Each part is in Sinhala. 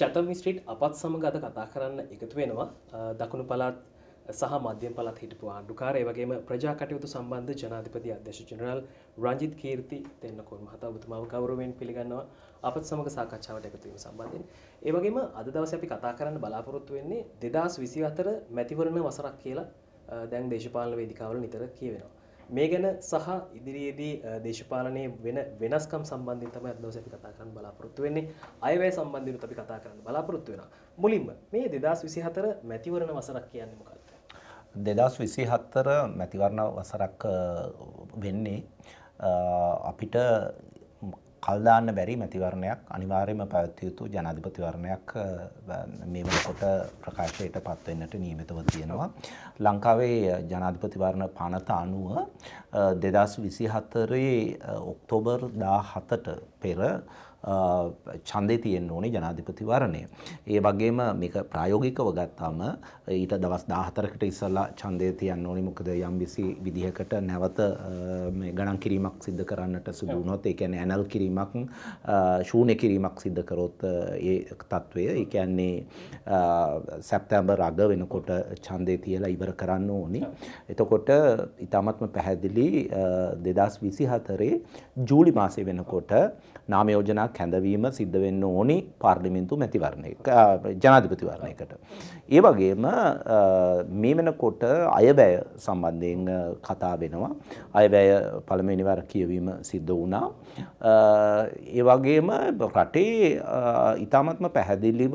චැතම් ස්ට්‍රීට් අපත් සමඟ අද කතා කරන්න එකතු වෙනවා දකුණු පළාත් සහ මධ්‍යම පළත් හිටපු ආණ්ඩුකාරය වගේම ප්‍රජා කටයුතු සම්බන්ධ ජනාධිපති අධ්‍යක්ෂ ජෙනරල් රංජිත් කීර්ති දෙන්නකොන් මහතා ඔබතුමාව ගෞරවයෙන් පිළිගන්නවා අපත් සමග සාකච්ඡාවට එකතු වීම සම්බන්ධයෙන්. ඒ වගේම අද දවසේ අපි කතා කරන්න බලාපොරොත්තු වෙන්නේ 2024 මැතිවරණ වසරක් කියලා දැන් දේශපාලන වේදිකාවල නිතර කියවෙනවා. මේ ගැන සහ ඉදිරියේදී දේශපාලනයේ වෙන වෙනස්කම් සම්බන්ධයෙන් තමයි අද දවසේ අපි කතා කරන්න බලාපොරොත්තු වෙන්නේ. අයවැය සම්බන්ධයෙන් අපි කතා කරන්න බලාපොරොත්තු වෙනවා. මුලින්ම මේ 2024 මැතිවරණ වසරක් කියන්නේ මොකක්ද? 2024 මැතිවරණ වසරක් වෙන්නේ අපිට කල් දාන්න බැරි මැතිවරණයක් අනිවාර්යයෙන්ම පැවැත්විය යුතු ජනාධිපතිවරණයක් මේ වෙනකොට ප්‍රකාශයට පත් වෙන්නට නියමිතව තියෙනවා. ලංකාවේ ජනාධිපතිවරණ පනත අනුව 2024 ඔක්තෝබර් 17ට පෙර ඡන්දේ තියෙන්න ඕනේ ජනාධිපතිවරණය. ඒ වගේම මේක ප්‍රායෝගිකව ගත්තාම ඊට දවස් 14කට ඉස්සලා ඡන්දේ තියන්න ඕනේ. මොකද යම්කිසි විදිහකට නැවත මේ ගණන් කිරීමක් සිද්ධ කරන්නට සිදු වුණොත් ඒ කියන්නේ ඇනල් කිරීමක් ශූන්‍ය කිරීමක් සිද්ධ කරොත් ඒ తත්වය ඒ කියන්නේ සැප්තැම්බර් අග වෙනකොට ඡන්දේ තියලා ඉවර කරන්න ඕනේ. එතකොට ඊටමත්ම පැහැදිලි 2024 ජූලි මාසේ වෙනකොට නාම යෝජනා කැඳවීම සිද්ධ වෙන්න ඕනි පාර්ලිමේන්තු මැතිවරණය ජනාධිපතිවරණයකට. ඒ වගේම මේ වෙනකොට අයවැය සම්බන්ධයෙන් කතා වෙනවා. අයවැය පළමුවෙනි වර කියවීම සිද්ධ වුණා. ඒ වගේම රටේ ඊ타මත්ම පැහැදිලිව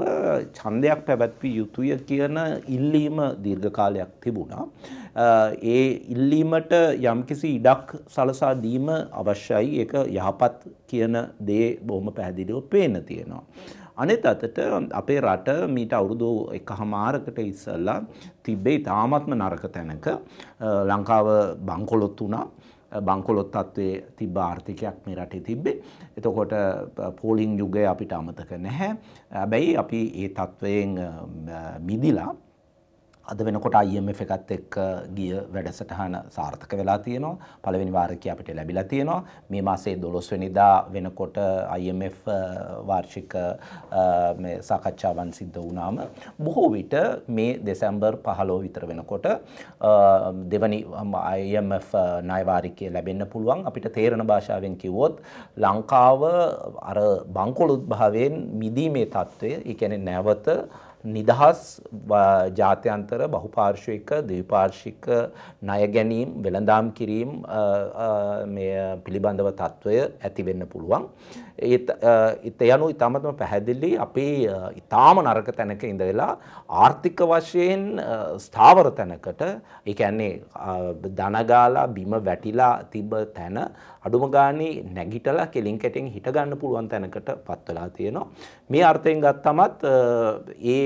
ඡන්දයක් පැවැත්විය යුතුය කියන ඉල්ලීම දීර්ඝ කාලයක් තිබුණා. ඒ ඉල්ලීමට යම්කිසි ඉඩක් සලසා දීම අවශ්‍යයි. ඒක යහපත් කියන දේ බොහොම පැහැදිලිව පේන තියෙනවා. අනෙත් අතට අපේ රට මීට අවුරුදු එකහමාරකට ඉස්සල්ලා තිබ්බේ ඉතාමත්ම නරක තැනක ලංකාව බංකොලොත් වුණා. බංකොලොත් තත්ත්වයේ තිබ්බ ආර්ථිකයක් මේ රටේ තිබ්බේ. එතකොට පෝලිං යුගය අපිට අමතක නැහැ. හැබැයි අපි ඒ තත්ත්වයෙන් මිදිලා අද වෙනකොට IMF එකත් එක්ක ගිය වැඩසටහන සාර්ථක වෙලා තියෙනවා. පළවෙනි වාරකයේ අපිට ලැබිලා තියෙනවා. මේ මාසේ 12 වෙනිදා වෙනකොට IMF වාර්ෂික මේ සාකච්ඡාවන් සිද්ධ වුණාම බොහෝ විට මේ දෙසැම්බර් 15 විතර වෙනකොට දෙවනි IMF ණය වාරිකය ලැබෙන්න පුළුවන්. අපිට තේරෙන භාෂාවෙන් කිව්වොත් ලංකාව අර බංකොලොත් භාවයෙන් මිදීමේ తත්වය, ඒ කියන්නේ නැවත නිදහස් ජාත්‍යන්තර බහුපාර්ශවික ද්විපාර්ශික ණය ගැනීම් වෙළඳාම් කිරීම මේ පිළිබඳව తত্ত্বය ඇති වෙන්න පුළුවන් ඒත් යනු ඊටමත්ම පැහැදිලි අපේ ඊටාම නරක තැනක ඉඳලා ආර්ථික වශයෙන් ස්ථාවර තැනකට ඒ කියන්නේ දනගාලා බිම වැටිලා තිබ තැන අඩුම ගානේ නැගිටලා කෙලින් කැටෙන් හිට ගන්න පුළුවන් තැනකට පත් වෙලා තියෙනවා. මේ අර්ථයෙන් ගත්තමත් ඒ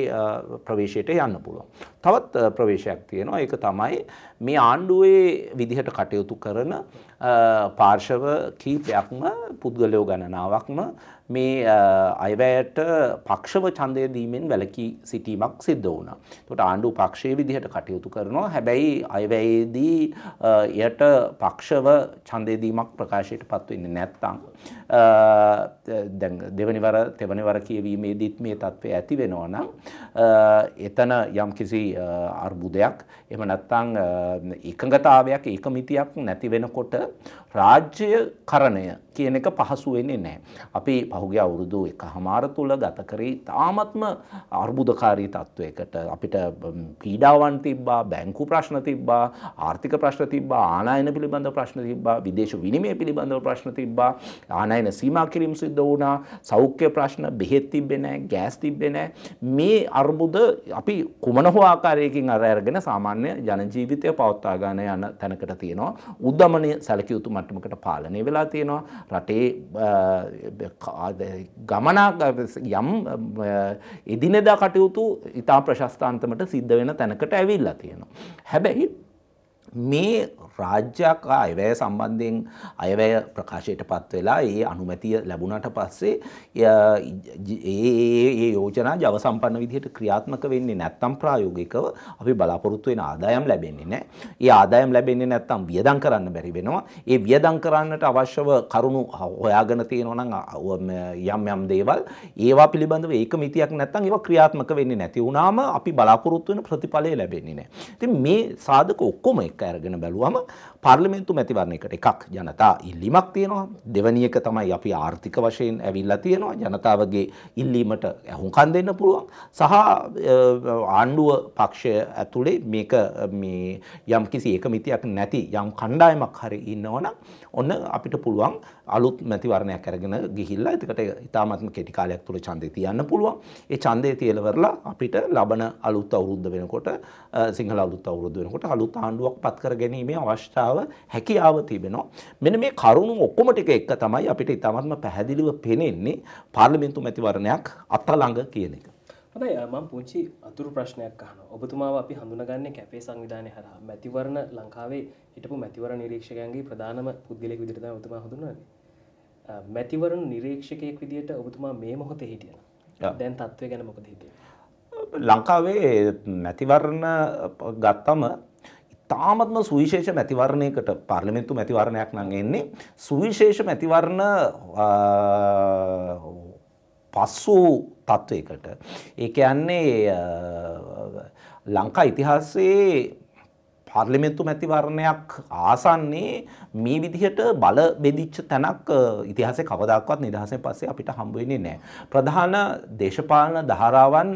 ප්‍රවේශයට යන්න පුළුවන්. තවත් ප්‍රවේශයක් තියෙනවා. ඒක තමයි මේ ආණ්ඩුවේ විදිහට කටයුතු කරන පාර්ශව කීපයක්ම පුද්ගලයෝ ගණනාවක්ම මේ අයවැයට පක්ෂව ඡන්දය දීමෙන් වැළකී සිටීමක් සිද්ධ වුණා. එතකොට ආණ්ඩුව පක්ෂයේ විදිහට කටයුතු කරනවා. හැබැයි අයවැයේදී එයට පක්ෂව ඡන්දය දීමක් ප්‍රකාශයට පත් වෙන්නේ නැත්නම් දැන් දෙවනි වර තෙවනි වර කියවීමේදීත් මේ தත්ත්වය ඇති වෙනවා නම් එතන යම්කිසි අර්බුදයක් එහෙම නැත්නම් එකඟතාවයක් ඒකමිතියක් නැති වෙනකොට රාජ්‍යකරණය කියන එක පහසු වෙන්නේ නැහැ. අපි පහුගිය අවුරුදු එකහමාර තුල ගත කරේ තාමත්ම අර්බුදකාරී තත්වයකට අපිට පීඩාවන් තිබ්බා, බැංකු ප්‍රශ්න තිබ්බා, ආර්ථික ප්‍රශ්න තිබ්බා, ආනායන පිළිබඳ ප්‍රශ්න තිබ්බා, විදේශ විනිමය පිළිබඳ ප්‍රශ්න තිබ්බා, ආනායන ආයන සීමා කිරීම සිද්ධ වුණා සෞඛ්‍ය ප්‍රශ්න බෙහෙත් තිබ්බේ නැහැ ගෑස් තිබ්බේ නැහැ මේ අර්බුද අපි කුමන හෝ ආකාරයකින් අර අරගෙන සාමාන්‍ය ජන ජීවිතය පවත්වා ගන්න යන තැනකට තියෙනවා උද්දමනය සැලකිය යුතු මට්ටමකට පාලනය වෙලා තියෙනවා රටේ ගමනා යම් එදිනෙදා කටයුතු ඉතා ප්‍රශස්ථාන්තමට සිද්ධ වෙන තැනකට ඇවිල්ලා තියෙනවා හැබැයි මේ රාජ්‍යයක් අයවැය සම්බන්ධයෙන් අයවැය ප්‍රකාශයට පත් වෙලා ඒ අනුමැතිය ලැබුණට පස්සේ ඒ යෝජනා ජව සම්පන්න විදිහට ක්‍රියාත්මක වෙන්නේ නැත්තම් ප්‍රායෝගිකව අපි බලාපොරොත්තු වෙන ආදායම් ලැබෙන්නේ නැහැ. ඒ ආදායම් ලැබෙන්නේ නැත්තම් වියදම් කරන්න බැරි වෙනවා. ඒ වියදම් කරන්නට අවශ්‍යව කරුණු හොයාගෙන තියෙනවා යම් යම් දේවල් ඒවා පිළිබඳව ඒක මිතියක් නැත්තම් ඒවා ක්‍රියාත්මක වෙන්නේ නැති වුණාම අපි බලාපොරොත්තු වෙන ප්‍රතිඵලය ලැබෙන්නේ නැහැ. ඉතින් මේ සාධක ඔක්කොම එක්ක එක්ක අරගෙන බැලුවම පාර්ලිමේන්තු මැතිවරණයකට එකක් ජනතා ඉල්ලීමක් තියෙනවා දෙවැනි එක තමයි අපි ආර්ථික වශයෙන් ඇවිල්ලා තියෙනවා ජනතාවගේ ඉල්ලීමට ඇහුම්කන් දෙන්න පුළුවන් සහ ආණ්ඩුව පක්ෂය ඇතුලේ මේක මේ යම් කිසි එකමිතියක් නැති යම් කණ්ඩායමක් හරි ඉන්නවනම් ඔන්න අපිට පුළුවන් අලුත් මැතිවරණයක් අරගෙන ගිහිල්ලා එතකට ඉතාමත්ම කෙටි කාලයක් තුල ඡන්දේ තියන්න පුළුවන්. ඒ ඡන්දේ තියලවරලා අපිට ලබන අලුත් අවුරුද්ද වෙනකොට සිංහල අලුත් අවුරුද්ද වෙනකොට අලුත් ආණ්ඩුවක් පත් කර ගැනීමේ අවස්ථාව හැකියාව තිබෙනවා. මෙන්න මේ කරුණු ඔක්කොම ටික එක තමයි අපිට ඉතාමත්ම පැහැදිලිව පෙනෙන්නේ පාර්ලිමේන්තු මැතිවරණයක් අත්අළඟ කියන එක. හැබැයි මම පුංචි අතුරු ප්‍රශ්නයක් අහනවා. ඔබතුමාව අපි හඳුනගන්නේ කැපේ සංවිධානය හරහා. මැතිවරණ ලංකාවේ හිටපු මැතිවරණ නිරීක්ෂකයන්ගේ ප්‍රධානම පුද්ගලයෙක් විදිහට තමයි ඔබතුමා හඳුන්වන්නේ. මැතිවරණ නිරීක්ෂකයෙක් විදිහට ඔබතුමා මේ මොහොතේ හිටියන. දැන් තත්ත්වය ගැන මොකද හිතේ. ලංකාවේ මැතිවරණ ගත්තම තාමත්ම සුවිශේෂ මැතිවරණයකට පාර්ලිමෙන්තු මැතිවරණයක් නං එන්නේ සුවිශේෂ මැතිවරණ පස්සූ තත්ත්වයකට ඒක යන්නේ ලංකා ඉතිහාසයේ පාර්ලිමෙන්තු මැතිවරණයක් ආසන්නේ මේ විදිහට බල බෙදිච්ච තැනක් ඉතිහාසයේ කවදාක්වත් නිදහසෙන් පස්සේ අපිට හම්බ වෙන්නේ නැහැ. ප්‍රධාන දේශපාලන ධාරාවන්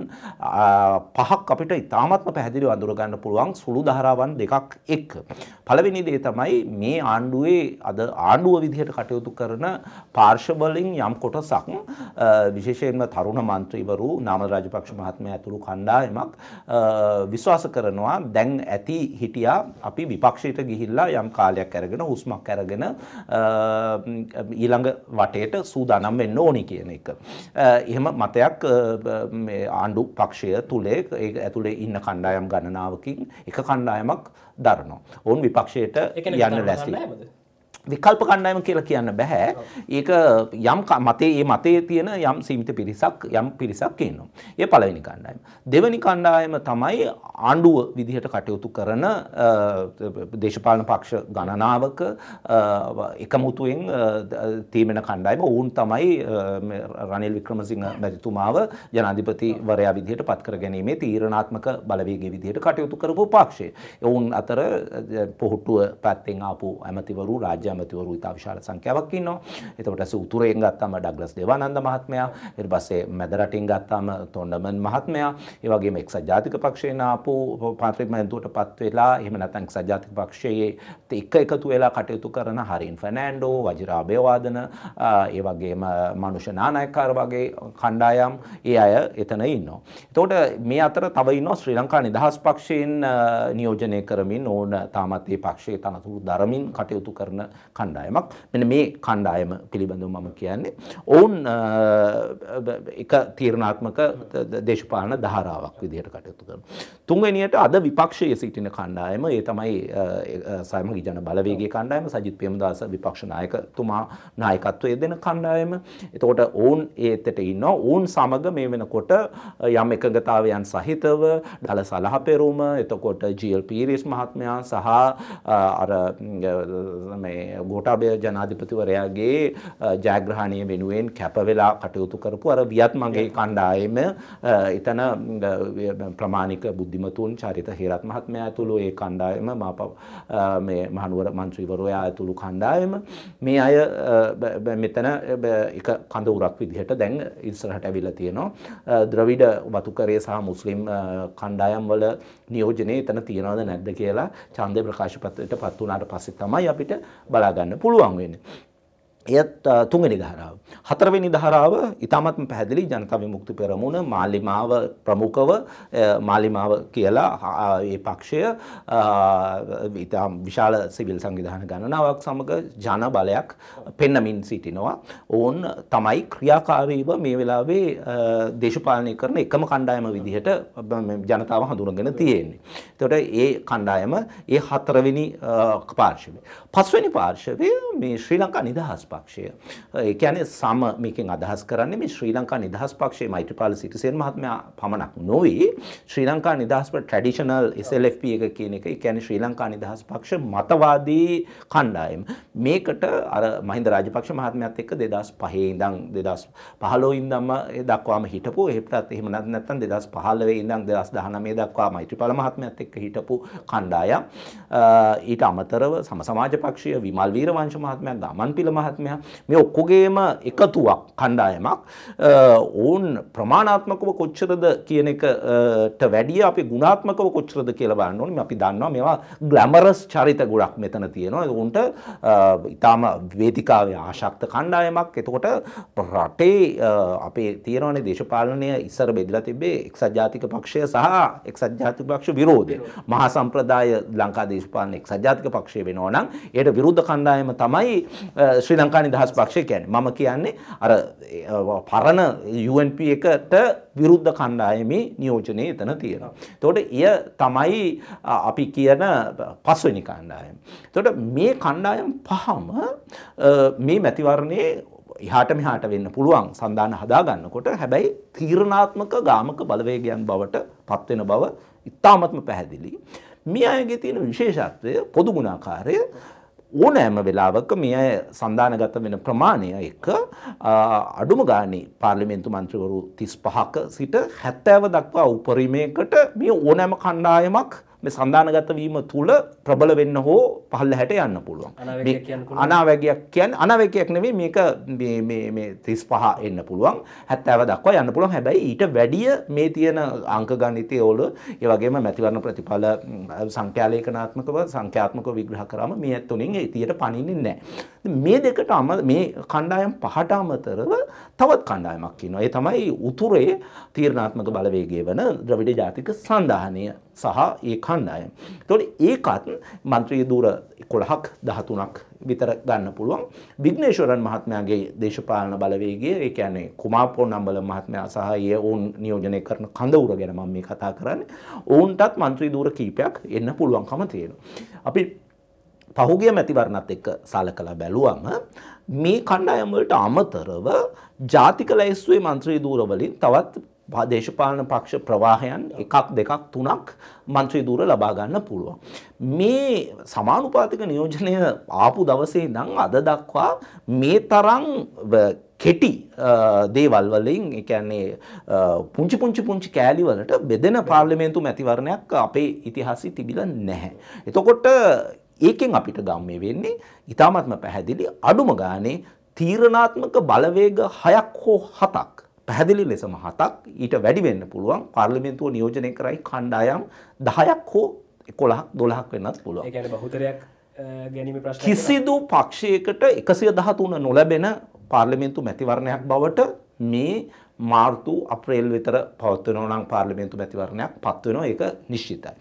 පහක් අපිට ඉතාමත්ම පැහැදිලිව අඳුර ගන්න පුළුවන් සුළු ධාරාවන් දෙකක් එක්ක. පළවෙනි දේ තමයි මේ ආණ්ඩුවේ අද ආණ්ඩුව විදිහට කටයුතු කරන පාර්ශ්ව වලින් යම් කොටසක් විශේෂයෙන්ම තරුණ മന്ത്രിවරු නාමල් රාජපක්ෂ මහත්මයා ඇතුළු කණ්ඩායමක් විශ්වාස කරනවා දැන් ඇති හිටිය ගියා අපි විපක්ෂයට ගිහිල්ලා යම් කාලයක් අරගෙන හුස්මක් අරගෙන ඊළඟ වටේට සූදානම් වෙන්න ඕනි කියන එක. එහෙම මතයක් ආණ්ඩු පක්ෂය තුලේ ඒ ඇතුලේ ඉන්න කණ්ඩායම් ගණනාවකින් එක කණ්ඩායමක් දරනවා. ඔවුන් විපක්ෂයට යන්න ලැස්ති. විකල්ප කණ්ඩායම කියලා කියන්න බෑ. ඒක යම් මතේ ඒ මතේ තියෙන යම් සීමිත පිරිසක් යම් පිරිසක් ඉන්නවා. ඒ පළවෙනි කණ්ඩායම. දෙවෙනි කණ්ඩායම තමයි ආණ්ඩුව විදිහට කටයුතු කරන දේශපාලන පක්ෂ ගණනාවක එකමුතුෙන් තීමෙන කණ්ඩායම ඔවුන් තමයි රනිල් වික්‍රමසිංහ මැතිතුමාව ජනාධිපතිවරයා විදිහට පත් කර ගැනීමේ තීරණාත්මක බලවේගයේ විදිහට කටයුතු කරපු පක්ෂය. ඔවුන් අතර පොහුට්ටුව පැත්තෙන් ආපු ඇමතිවරු රාජ්‍ය අග්‍රාමාත්‍යවරු ඉතා විශාල සංඛ්‍යාවක් ඉන්නවා. එතකොට ඇස උතුරෙන් ගත්තාම ඩග්ලස් දේවානන්ද මහත්මයා, ඊට පස්සේ මැද රටින් ගත්තාම තොණ්ඩමන් මහත්මයා, ඒ වගේම එක්සත් ජාතික පක්ෂයෙන් ආපු පාර්ලිමේන්තුවටපත් වෙලා එහෙම නැත්නම් එක්සත් ජාතික පක්ෂයේ එක එකතු වෙලා කටයුතු කරන හරින් ෆර්නෑන්ඩෝ, වජිරාබේ වාදන, ඒ වගේම මනුෂ නානායකකාර වගේ කණ්ඩායම් ඒ අය එතන ඉන්නවා. එතකොට මේ අතර තව ඉන්නවා ශ්‍රී ලංකා නිදහස් පක්ෂයෙන් නියෝජනය කරමින් ඕන තාමත් ඒ පක්ෂයේ තනතුරු දරමින් කටයුතු කරන කණ්ඩායමක්. මෙන්න මේ කණ්ඩායම පිළිබඳව මම කියන්නේ. ඔවුන් එක තීරණාත්මක දේශපාලන ධාරාවක් විදිහට කටයුතු කරනවා. තුන්වෙනියට අද විපක්ෂයේ සිටින කණ්ඩායම ඒ තමයි සමගි ජන බලවේගයේ කණ්ඩායම සජිත් ප්‍රේමදාස විපක්ෂ නායකතුමා නායකත්වයේ දෙන කණ්ඩායම. එතකොට ඔවුන් ඒතට ඉන්නවා. ඔවුන් සමග මේ වෙනකොට යම් එකඟතාවයන් සහිතව දල සලහපෙරුම එතකොට GL පීරිස් මහත්මයා සහ අර මේ ගෝටාබය ජනාධිපතිවරයාගේ ජයග්‍රහණය වෙනුවෙන් කැපවෙලා කටයුතු කරපු අර වියත් මගේ කණ්ඩායම එතන ප්‍රමාණික බුද්ධිමතුන් චරිත හේරත් මහත්මයා ඇතුළු ඒ කණ්ඩායම මහනුවර මන්ත්‍රීවරයා ඇතුළු කණ්ඩායම මේ අය මෙතන එක කඳවුරක් විදිහට දැන් ඉස්සරහට ඇවිල්ලා තියෙනවා ද්‍රවිඩ වතුකරේ සහ මුස්ලිම් කණ්ඩායම් වල නියෝජනය එතන තියනවද නැද්ද කියලා ඡන්දය ප්‍රකාශ පත්‍රයට පත් වුණාට පස්සේ තමයි අපිට බල බලා ගන්න පුළුවන් වෙන්නේ. එයත් තුන්වෙනි ධාරාව. හතරවෙනි ධාරාව ඊටමත්ම පැහැදිලි ජනතා විමුක්ති පෙරමුණ මාලිමාව ප්‍රමුඛව මාලිමාව කියලා ඒ පක්ෂය ඊටම විශාල සිවිල් සංවිධාන ගණනාවක් සමග ජන බලයක් පෙන්නමින් සිටිනවා. ඔවුන් තමයි ක්‍රියාකාරීව මේ වෙලාවේ දේශපාලනය කරන එකම කණ්ඩායම විදිහට ජනතාව හඳුනගෙන තියෙන්නේ. එතකොට ඒ කණ්ඩායම ඒ හතරවෙනි පාර්ශවය. පස්වෙනි පාර්ශවය මේ ශ්‍රී ලංකා නිදහස් පක්ෂය. ඒ කියන්නේ සම මේකෙන් අදහස් කරන්නේ මේ ශ්‍රී ලංකා නිදහස් පක්ෂයේ මෛත්‍රීපාල සිරිසේන මහත්මයා පමණක් නොවේ ශ්‍රී ලංකා නිදහස් පක්ෂ ට්‍රැඩිෂනල් SLFP එක කියන එක. ඒ කියන්නේ ශ්‍රී ලංකා නිදහස් පක්ෂ මතවාදී කණ්ඩායම. මේකට අර මහින්ද රාජපක්ෂ මහත්මයාත් එක්ක 2005 ඉඳන් 2015 ඉඳන්ම දක්වාම හිටපු එහෙපටත් එහෙම නැත්නම් 2015 ඉඳන් 2019 දක්වා මෛත්‍රීපාල මහත්මයාත් එක්ක හිටපු කණ්ඩායම්. ඊට අමතරව සම සමාජ පක්ෂය විමල් වීරවංශ මහත්මයා ගමන්පිල මහත්මයා ආධ්‍යාත්මයක් මේ ඔක්කොගේම එකතුවක් කණ්ඩායමක් ඔවුන් ප්‍රමාණාත්මකව කොච්චරද කියන එකට වැඩිය අපි ගුණාත්මකව කොච්චරද කියලා බලන්න ඕනේ අපි දන්නවා මේවා ග්ලැමරස් චරිත ගොඩක් මෙතන තියෙනවා ඔවුන්ට ඊටාම වේදිකාවේ ආශක්ත කණ්ඩායමක් එතකොට රටේ අපේ තියෙනවානේ දේශපාලනය ඉස්සර බෙදලා තිබ්බේ එක්සත් ජාතික පක්ෂය සහ එක්සත් ජාතික පක්ෂ විරෝධය මහා සම්ප්‍රදාය ලංකා දේශපාලන එක්සත් ජාතික පක්ෂය වෙනවා නම් ඒකට විරුද්ධ කණ්ඩායම තමයි ශ්‍රී ලංකා ලංකා නිදහස් පක්ෂය කියන්නේ මම කියන්නේ අර පරණ UNP එකට විරුද්ධ කණ්ඩායමේ නියෝජනය එතන තියෙනවා. එතකොට ඊය තමයි අපි කියන පස්වෙනි කණ්ඩායම. එතකොට මේ කණ්ඩායම් පහම මේ මැතිවරණයේ එහාට මෙහාට වෙන්න පුළුවන් සඳහන් හදාගන්නකොට හැබැයි තීරණාත්මක ගාමක බලවේගයන් බවට පත්වෙන බව ඉතාමත්ම පැහැදිලි. මේ අයගේ තියෙන විශේෂත්වය පොදු ගුණාකාරය ඕනෑම වෙලාවක මේ අය සඳානගත වෙන ප්‍රමාණය එක අඩුම ගානේ පාර්ලිමේන්තු මන්ත්‍රීවරු 35ක සිට 70 දක්වා උපරිමයකට මේ ඕනෑම කණ්ඩායමක් මේ සන්ධානගත වීම තුළ ප්‍රබල වෙන්න හෝ පහළ හැට යන්න පුළුවන් අනාවැගයක් කියන් අනවැකයක් නෙවේ මේක තිස් පහ එන්න පුළුවන් හැත්තෑව දක්වා යන්න පුළුවන් හැබැයි ඊට වැඩිය මේ තියෙන අංක ගණිතය ඕල ඒවගේම මැතිවරණ ප්‍රතිඵල සංඛ්‍යාලේකනාත්මකව සංඛ්‍යාත්මක විග්‍රහ කරම මේ ඇත්තුනින් ඉතියට පණින්නේ නෑ මේ දෙකට අම මේ කණ්ඩායම් පහට අමතරව තවත් කණ්ඩායමක් කියනවා ඒ තමයි උතුරේ තීරණාත්මක බලවේගය වන ද්‍රවිඩ ජාතික සන්ධානය සහ ඒ කණ්ඩායම කණ්ඩායම. එතකොට ඒකත් මන්ත්‍රී දුර 11ක් 13ක් විතර ගන්න පුළුවන්. විග්නේශ්වරන් මහත්මයාගේ දේශපාලන බලවේගය, ඒ කියන්නේ කුමාපෝන් අම්බල මහත්මයා සහ ඔවුන් නියෝජනය කරන කඳවුර ගැන මම මේ කතා කරන්නේ. ඔවුන්ටත් මන්ත්‍රී දුර කීපයක් එන්න පුළුවන්කම තියෙනවා. අපි පහුගිය මැතිවරණත් එක්ක සලකලා බැලුවම මේ කණ්ඩායම් වලට අමතරව ජාතික ලැයිස්තුවේ මන්ත්‍රී දූරවලින් තවත් දේශපාලන පක්ෂ ප්‍රවාහයන් එකක් දෙකක් තුනක් මන්ත්‍රී දූර ලබා ගන්න පුළුවන්. මේ සමානුපාතික නියෝජනය ආපු දවසේ නම් අද දක්වා මේ තරම් කෙටි දේවල් වලින් ඒ කියන්නේ පුංචි පුංචි පුංචි කෑලි වලට බෙදෙන පාර්ලිමේන්තු මැතිවරණයක් අපේ ඉතිහාසයේ තිබිලා නැහැ. එතකොට ඒකෙන් අපිට ගම්මේ වෙන්නේ ඊටාත්ම පැහැදිලි අඩුම ගානේ තීරණාත්මක බලවේග 6ක් හෝ 7ක් පැහැදිලි ලෙස මහතක් ඊට වැඩි වෙන්න පුළුවන් පාර්ලිමේන්තුව නියෝජනය කරයි කණ්ඩායම් 10ක් හෝ 11ක් 12ක් වෙන්නත් පුළුවන්. ඒ කියන්නේ බහුතරයක් ගැනීම ප්‍රශ්නය කිසිදු පක්ෂයකට 113 නොලැබෙන පාර්ලිමේන්තු මැතිවරණයක් බවට මේ මාර්තු අප්‍රේල් විතර පවත්වනවා නම් පාර්ලිමේන්තු මැතිවරණයක් පත් වෙනවා ඒක නිශ්චිතයි.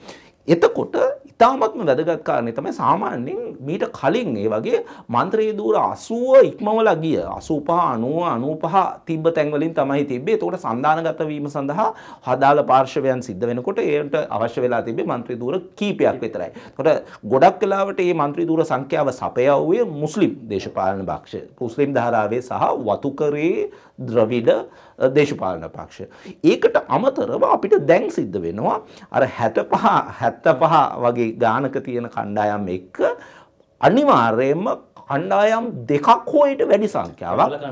එතකොට ඉතාමත්ම වැදගත් කාරණේ තමයි සාමාන්‍යයෙන් මීට කලින් ඒ වගේ මන්ත්‍රයේ දූර 80 ඉක්මවලා ගිය 85 90 95 තිබ්බ තැන් වලින් තමයි තිබ්බේ. ඒතකොට සන්දානගත වීම සඳහා හදාළ පාර්ශවයන් සිද්ධ වෙනකොට ඒකට අවශ්‍ය වෙලා තිබ්බේ මන්ත්‍රී දූර කීපයක් විතරයි. ඒතකොට ගොඩක් වෙලාවට මේ මන්ත්‍රී දූර සංඛ්‍යාව සපයවුවේ මුස්ලිම් දේශපාලන පක්ෂ. මුස්ලිම් ධාරාවේ සහ වතුකරේ ද්‍රවිඩ දේශපාලන පක්ෂ. ඒකට අමතරව අපිට දැන් සිද්ධ වෙනවා අර හැට පහ හැත්ත පහ වගේ ගානක තියෙන කණ්ඩායම් එක්ක අනිවාර්යයෙන්ම කණ්ඩායම් දෙකක් හෝයට වැඩි සංඛ්‍යාවක්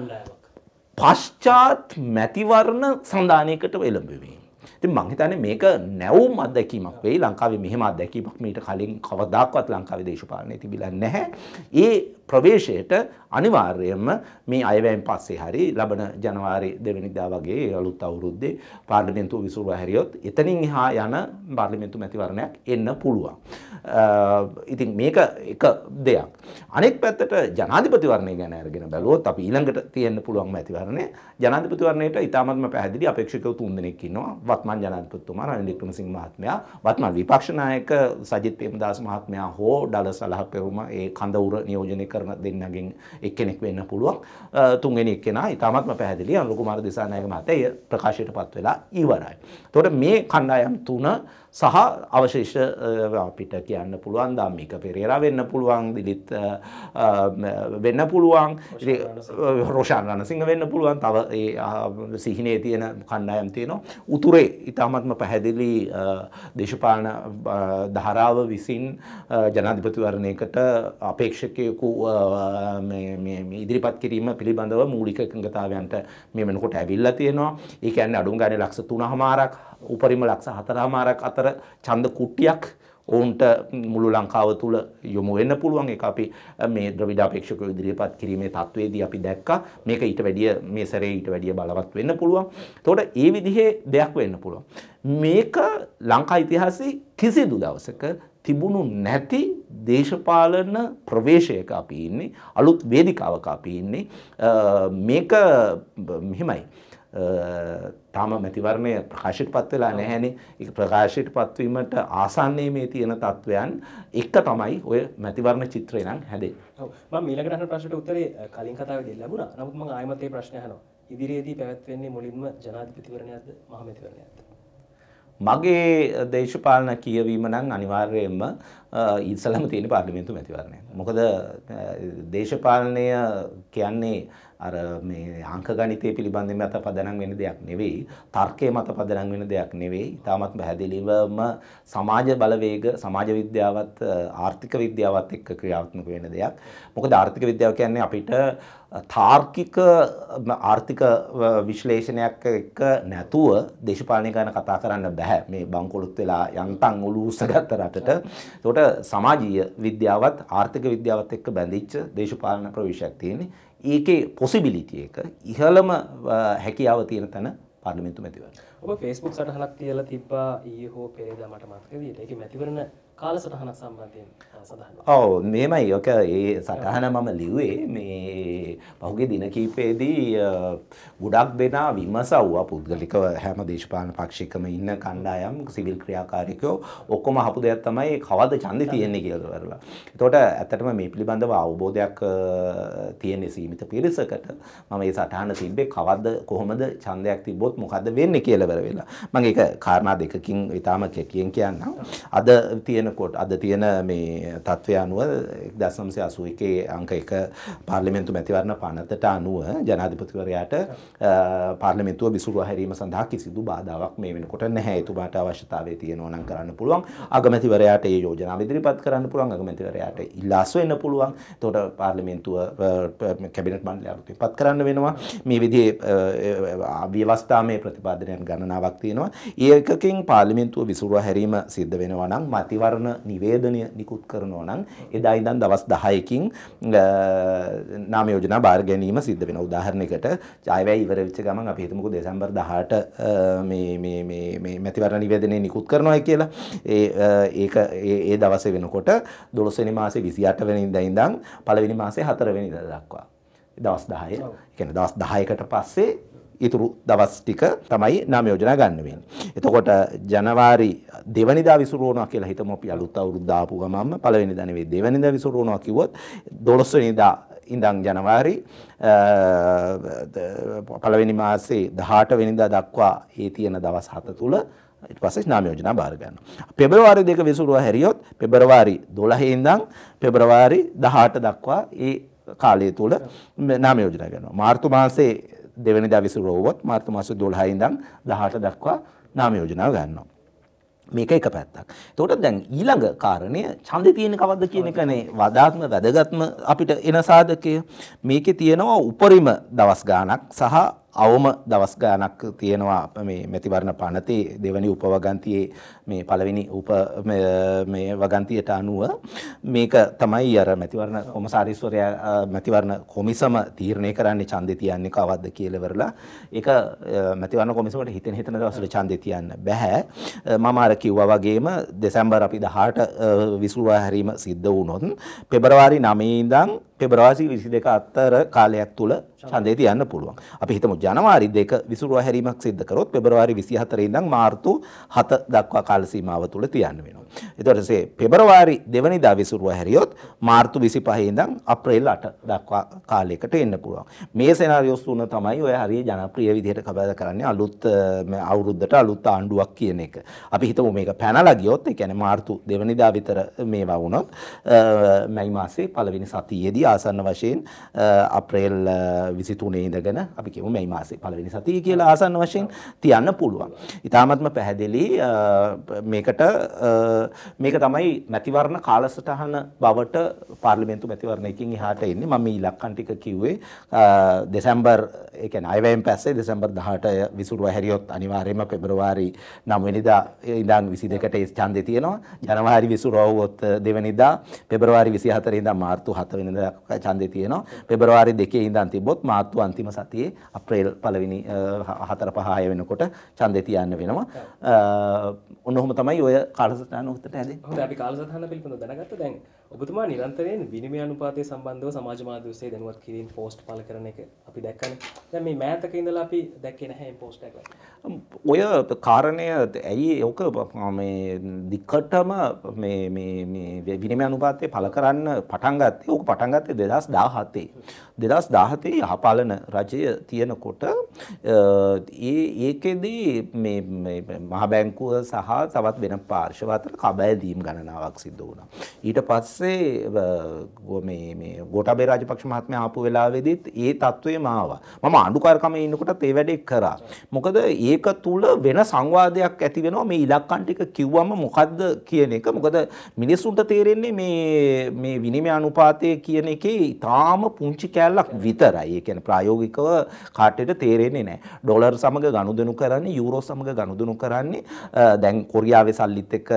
පශ්චාත් මැතිවරණ සඳානයකට එළඹවී. ඉතින් මං හිතන්නේ මේක නැවුම් අත්දැකීමක් වෙයි. ලංකාවේ මෙහෙම අත්දැකීමක් මීට කලින් කවදාවත් ලංකාවේ දේශපාලනයේ තිබිලා නැහැ. ඒ ප්‍රවේශයට අනිවාර්යයෙන්ම මේ අයවැයෙන් පස්සේ හරි ලබන ජනවාරි දෙවැනිදා වගේ අලුත් අවුරුද්දේ පාර්ලිමේන්තුව විසුරුවා හැරියොත් එතනින් එහා යන පාර්ලිමේන්තු මැතිවරණයක් එන්න පුළුවන්. ඉතින් මේක එක දෙයක්. අනෙක් පැත්තට ජනාධිපතිවරණය ගැන අරගෙන බැලුවොත් අපි ඊළඟට තියෙන්න පුළුවන් මැතිවරණය ජනාධිපතිවරණයට ඉතාමත්ම පැහැදිලි අපේක්ෂකව තුන් දෙනෙක් ඉන්නවා. වත්මන් ජනාධිපතිතුමා රනිල් වික්‍රමසිංහ මහත්මයා, වත්මන් විපක්ෂ නායක සජිත් ප්‍රේමදාස මහත්මයා හෝ ඩල සලහපෙරුම ඒ කඳවුර නියෝජනය කරන දෙන්නගෙන් එක්කෙනෙක් වෙන්න පුළුවන්. තුන්වෙනි එක්කෙනා ඉතාමත්ම පැහැදිලි අනුර කුමාර දිසානායක මහත්තයා ප්‍රකාශයට පත් වෙලා ඉවරයි. එතකොට මේ කණ්ඩායම් තුන සහ අවශේෂ අපිට කියන්න පුළුවන් දම්මික පෙරේරා වෙන්න පුළුවන් දිලිත් වෙන්න පුළුවන් රෝෂාන් රණසිංහ වෙන්න පුළුවන් තව සිහිනේ තියෙන කණ්ඩායම් තියෙනවා උතුරේ ඉතාමත්ම පැහැදිලි දේශපාලන ධාරාව විසින් ජනාධිපතිවරණයකට අපේක්ෂකයකු ඉදිරිපත් කිරීම පිළිබඳව මූලික එකඟතාවයන්ට මේ වෙනකොට ඇවිල්ලා තියෙනවා ඒ කියන්නේ අඩුම් ගානේ ලක්ෂ 3 හමාරක් උපරිම ලක්ෂ 4 හමාරක් අතර ඡන්ද කුට්ටියක් ඔවුන්ට මුළු ලංකාව තුළ යොමු වෙන්න පුළුවන් එක අපි මේ ද්‍රවිඩාපේක්ෂක ඉදිරිපත් කිරීමේ තත්ත්වයේදී අපි දැක්කා මේක ඊට වැඩිය මේ සැරේ ඊට වැඩිය බලවත් වෙන්න පුළුවන්. එතකොට ඒ විදිහේ දෙයක් වෙන්න පුළුවන්. මේක ලංකා ඉතිහාසයේ කිසිදු දවසක තිබුණු නැති දේශපාලන ප්‍රවේශයක අපි ඉන්නේ අලුත් වේදිකාවක අපි ඉන්නේ මේක මෙහෙමයි තාම මැතිවරණය ප්‍රකාශයට පත් වෙලා නැහැනේ. ඒක ප්‍රකාශයට පත්වීමට ආසන්නයේ මේ තියෙන තත්වයන් එක තමයි ඔය මැතිවරණ චිත්‍රය නම් හැදෙන්නේ. ඔව්. මම ඊළඟට අහන ප්‍රශ්නට උත්තරේ කලින් කතාවේදී ලැබුණා. නමුත් මම ආයෙමත් ඒ ප්‍රශ්නේ අහනවා. ඉදිරියේදී පැවැත්වෙන්නේ මුලින්ම ජනාධිපතිවරණයක්ද මහමැතිවරණයක්ද? මගේ දේශපාලන කියවීම නම් අනිවාර්යයෙන්ම ඉත්සලම තියෙන පාර්ලිමේන්තු මැතිවරණය. මොකද දේශපාලනය කියන්නේ අර මේ අංක ගණිතය පිළිබඳව මත පදනම් වෙන දෙයක් නෙවෙයි, තර්කයේ මත පදනම් වෙන දෙයක් නෙවෙයි. තාමත් පැහැදිලිවම සමාජ බලවේග, සමාජ විද්‍යාවත් ආර්ථික විද්‍යාවත් එක්ක ක්‍රියාත්මක වෙන දෙයක්. මොකද ආර්ථික විද්‍යාව කියන්නේ අපිට තාර්කික ආර්ථික විශ්ලේෂණයක් එක්ක නැතුව දේශපාලනය ගැන කතා කරන්න බෑ. මේ බංකොලොත් වෙලා යන්තම් ඔලු උස්සගත්ත රටට. ඒකට එතකොට සමාජීය විද්‍යාවත් ආර්ථික විද්‍යාවත් එක්ක බැඳිච්ච දේශපාලන ප්‍රවේශයක් තියෙන්නේ. ඒකේ පොසිබිලිටි එක ඉහළම හැකියාව තියෙන තැන පාර්ලිමේන්තු මැතිවරණ. ඔබ Facebook සටහනක් කියලා තිබ්බා ඊයේ හෝ පෙරේදා මට මතක විදියට. ඒකේ මැතිවරණ කාලසටහන සම්බන්ධයෙන් සඳහන්. ඔව් මේමයි ඔක ඒ සටහන මම ලිව්වේ මේ පහුගිය දින කිහිපයේදී ගොඩක් දෙනා විමසවුවා පුද්ගලිකව හැම දේශපාලන පක්ෂිකම ඉන්න කණ්ඩායම් සිවිල් ක්‍රියාකාරිකයෝ ඔක්කොම අහපු දෙයක් තමයි කවද ඡන්දෙ තියෙන්නේ කියලා කරලා. එතකොට ඇත්තටම මේ පිළිබඳව අවබෝධයක් තියෙන සීමිත පිරිසකට මම මේ සටහන තිබ්බේ කවද කොහොමද ඡන්දයක් තිබ්බොත් මොකද වෙන්නේ කියලා වෙලා. මම ඒක කාරණා දෙකකින් ඊටාම කැකියෙන් කියන්නම්. අද තියෙන වෙනකොට අද තියෙන මේ තත්ත්වය අනුව 1981 අංක 1 පාර්ලිමේන්තු මැතිවරණ පනතට අනුව ජනාධිපතිවරයාට පාර්ලිමේන්තුව විසුරුවා හැරීම සඳහා කිසිදු බාධාවක් මේ වෙනකොට නැහැ. එතුමාට අවශ්‍යතාවය තියෙනවා නම් කරන්න පුළුවන්. අගමැතිවරයාට ඒ යෝජනාව ඉදිරිපත් කරන්න පුළුවන්. අගමැතිවරයාට ඉල්ලාස් වෙන්න පුළුවන්. එතකොට පාර්ලිමේන්තුව කැබිනට් මණ්ඩලය අලුතින් පත් කරන්න වෙනවා. මේ විදිහේ ව්‍යවස්ථාමය ප්‍රතිපාදනයන් ගණනාවක් තියෙනවා. ඒකකින් පාර්ලිමේන්තුව විසුරුවා හැරීම සිද්ධ වෙනවා නම් මතිවත් විවරණ නිවේදනය නිකුත් කරනවා නම් එදා ඉඳන් දවස් 10කින් නාම යෝජනා බාර ගැනීම සිද්ධ වෙනවා. උදාහරණයකට ඡායවැය ඉවර වෙච්ච ගමන් අපි හිතමුකෝ දෙසැම්බර් 18 මේ මේ මේ මේ මැතිවරණ නිවේදනය නිකුත් කරනවායි කියලා. ඒ ඒක ඒ දවසේ වෙනකොට 12 වෙනි මාසේ 28 වෙනිදා ඉඳන් පළවෙනි මාසේ 4 වෙනිදා දක්වා දවස් 10 කියන්නේ දවස් 10කට පස්සේ ඉතුරු දවස් ටික තමයි නාම යෝජනා ගන්න වෙන්නේ. එතකොට ජනවාරි දෙවනිදා විසුරුවනවා කියලා හිතමු අපි අලුත් අවුරුද්ද ආපු ගමන්ම පළවෙනිදා නෙවෙයි දෙවනිදා විසුරුවනවා කිව්වොත් 12 වෙනිදා ඉඳන් ජනවාරි පළවෙනි මාසේ 18 වෙනිදා දක්වා ඒ තියෙන දවස් 7 තුල ඊට පස්සේ නාම යෝජනා බාර ගන්නවා. පෙබරවාරි දෙක විසුරුවා හැරියොත් පෙබරවාරි 12 ඉඳන් පෙබරවාරි 18 දක්වා ඒ කාලය තුල නාම යෝජනා කරනවා. මාර්තු මාසේ දෙවැනිදා විසිරුවොත් මාර්තු මාස 12 ඉඳන් 18 දක්වා නාම යෝජනාව ගන්නවා. මේක එක පැත්තක්. එතකොට දැන් ඊළඟ කාරණය ඡන්දේ තියෙන කවද්ද කියන එකනේ වඩාත්ම වැදගත්ම අපිට එන සාධකය. මේකේ තියෙනවා උපරිම දවස් ගාණක් සහ අවම දවස් ගානක් තියෙනවා මේ මෙතිවරණ පනතේ දෙවැනි උපවගන්තියේ මේ පළවෙනි උප මේ වගන්තියට අනුව මේක තමයි අර මෙතිවරණ කොමසාරිස්වරයා මෙතිවරණ කොමිසම තීරණය කරන්නේ ඡන්දේ තියන්නේ කවද්ද කියලා වරලා ඒක මෙතිවරණ කොමිසමට හිතෙන හිතන දවසට ඡන්දේ තියන්න බෑ මම අර කිව්වා වගේම දෙසැම්බර් අපි 18 විසුරුවා හැරීම සිද්ධ වුණොත් පෙබරවාරි 9 ඉඳන් පෙබරවාසි 22 අතර කාලයක් තුල ඡන්දේ තියන්න පුළුවන්. අපි හිතමු ජනවාරි 2 විසුරුවා හැරීමක් සිද්ධ කරොත් පෙබරවාරි 24 ඉඳන් මාර්තු 7 දක්වා කාල සීමාව තුල තියන්න වෙනවා. එතවටසේ පෙබරවාරි දෙවනිදා විසුරුව හැරියොත් මාර්තු විසි පහහිදම් අප්‍රේල් අට දක්වා කාලෙකට එන්න පුළුවන් මේ සෙනරියෝස් තුන තමයි ඔය හරි ජනප්‍රිය විදිහට කබද කරන්නේ අලුත් අවුරුද්දට අලුත් ආණ්ඩුවක් කියන එක අපි හිතමු මේක පැනලා ගියොත් ඒ කියන්නේ මාර්තු දෙවනිදා විතර මේවා වුණොත් මැයි මාසේ පළවෙනි සතියේදී ආසන්න වශයෙන් අප්‍රේල් 23 ඉඳගෙන අපි කියමු මේ මාසේ පළවෙනි සතිය කියලා ආසන්න වශයෙන් තියන්න පුළුවන්. ඊටාත්ම පැහැදිලි මේකට මේක තමයි මැතිවරණ කාලසටහන බවට පාර්ලිමේන්තු මැතිවරණයකින් එහාට එන්නේ මම ඉලක්කම් ටික කිව්වේ දෙසැම්බර් ඒ කියන්නේ අයවැයෙන් පස්සේ දෙසැම්බර් 18 විසුරුවා හැරියොත් අනිවාර්යයෙන්ම පෙබරවාරි 9 වෙනිදා ඉඳන් 22ට ඒ ඡන්දේ තියෙනවා ජනවාරි විසුරුවවොත් දෙවෙනිදා පෙබරවාරි 24 ඉඳන් මාර්තු 7 වෙනිදා ඡන්දේ තියෙනවා පෙබරවාරි 2 ඉඳන් තිබ්බොත් මාර්තු අන්තිම සතියේ අප්‍රේල් පළවෙනි 4 5 6 වෙනකොට ඡන්දේ තියන්න වෙනවා ඔන්න ඔහොම තමයි ඔය කාලසටහන උත්තට ඇද හො අපි කාලසහන පිළිබඳ දැනගත්ත දැන් ඔබතුමා නිරන්තරයෙන් විනිමය අනුපාතය සම්බන්ධව සමාජ මාධ්‍ය ඔස්සේ දැනුවත් කිරීම පෝස්ට් පළ කරන එක අපි දැක්කනේ. දැන් මේ මෑතක ඉඳලා අපි දැක්කේ නැහැ මේ පෝස්ට් එක. ඔය කාරණය ඇයි ඔක මේ දික්කටම මේ මේ මේ විනිමය අනුපාතය පළ කරන්න පටන් ගත්තේ ඔක පටන් ගත්තේ 2017. 2017 යහපාලන රජය තියෙනකොට ඒ ඒකෙදී මේ මහ බැංකුව සහ තවත් වෙන පාර්ශව අතර කබය දීම් ගණනාවක් සිද්ධ වුණා. ඊට පස්සේ පස්සේ මේ ගොටබේ රාජපක්ෂ මහත්මයා ආපු වෙලාවේදීත් ඒ තත්වයේම ආවා. මම අනුකරකමේ ඉන්නකොටත් ඒ වැඩේ කරා. මොකද ඒක තුල වෙන සංවාදයක් ඇති වෙනවා මේ ඉලක්කම් ටික කිව්වම මොකද්ද කියන එක. මොකද මිනිස්සුන්ට තේරෙන්නේ මේ මේ විනිමය අනුපාතය කියන එකේ ඊටාම පුංචි කැලක් විතරයි. ඒ කියන්නේ ප්‍රායෝගිකව කාටට තේරෙන්නේ නැහැ. ඩොලර් සමග ගනුදෙනු කරන්නේ, යූරෝ සමග ගනුදෙනු කරන්නේ දැන් කොරියාවේ සල්ලිත් එක්ක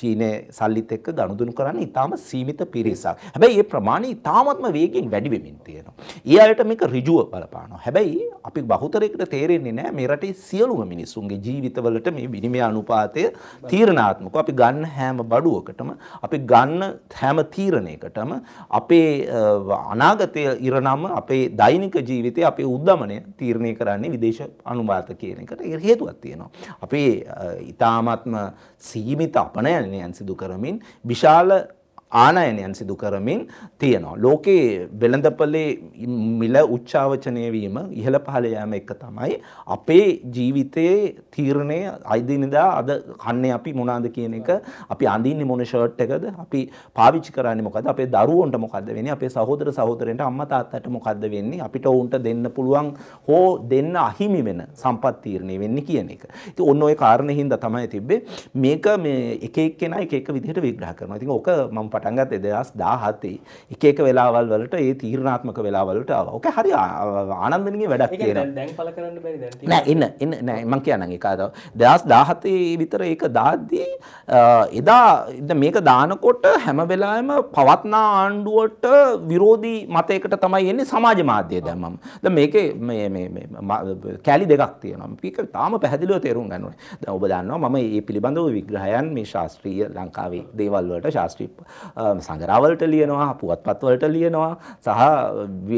චීනේ සල්ලිත් එක්ක ගනුදෙනු කරන්නේ ඊටාම සී සීමිත පිරිසක්. හැබැයි මේ ප්‍රමාණය ඉතාමත්ම වේගෙන් වැඩි වෙමින් තියෙනවා. ඒ අයට මේක ඍජුව බලපානවා. හැබැයි අපි බහුතරයකට තේරෙන්නේ නැහැ මේ රටේ සියලුම මිනිස්සුන්ගේ ජීවිතවලට මේ විනිමය අනුපාතය තීරණාත්මකව අපි ගන්න හැම බඩුවකටම අපි ගන්න හැම තීරණයකටම අපේ අනාගතය ඉරණම අපේ දෛනික ජීවිතය අපේ උද්දමනය තීරණය කරන්නේ විදේශ අනුපාත කියන එකට හේතුවක් තියෙනවා. අපේ ඊ타මාත්ම සීමිත අපනයනයන් සිදු කරමින් විශාල ආනයනයන් සිදු කරමින් තියෙනවා. ලෝකයේ වෙළඳපලේ මිල උච්චාවචනය වීම ඉහළ පහළ යාම එක තමයි අපේ ජීවිතයේ තීරණය අයිදිනදා අද කන්නේ අපි මොනවාද කියන එක අපි අඳින්නේ මොන ෂර්ට් එකද අපි පාවිච්චි කරන්නේ මොකද අපේ දරුවන්ට මොකද වෙන්නේ අපේ සහෝදර සහෝදරයන්ට අම්මා තාත්තට මොකද වෙන්නේ අපිට ඔවුන්ට දෙන්න පුළුවන් හෝ දෙන්න අහිමි වෙන සම්පත් තීරණය වෙන්නේ කියන එක. ඉතින් ඔන්න ওই කාරණේ හින්දා තමයි තිබ්බේ මේක මේ එක එක්කෙනා එක එක විදිහට විග්‍රහ කරනවා. ඉතින් ඕක මම පටන්ගත් එදස් දාහත්තේ එක එක වෙලාවල් වලට ඒ තීරණාත්මක වෙලාවලට ඕක හරි ආනන්දනගේ වැඩක් කියන එන්න එන්න නෑ මං කියන එකතාව දෙදස් දාහතේ විතර ඒක දාද්දී එදා මේක දානකොට හැම වෙලාම පවත්නා ආණ්ඩුවට විරෝධී මතයකට තමයි එන්නේ සමාජ මාධ්‍යය දැම්මම් ද මේක කෑලි දෙකක් තියෙනම් පික තාම පැහදිලිව තේරුම් ගන්නුව ඔබ දන්නවා මම ඒ පිළිබඳව විග්‍රහයන් මේ ශාස්ත්‍රීය ලංකාවේ දේවල්වලට ශාස්ත්‍රී සඟරාවලට ලියනවා පුවත්පත්වලට ලියනවා සහ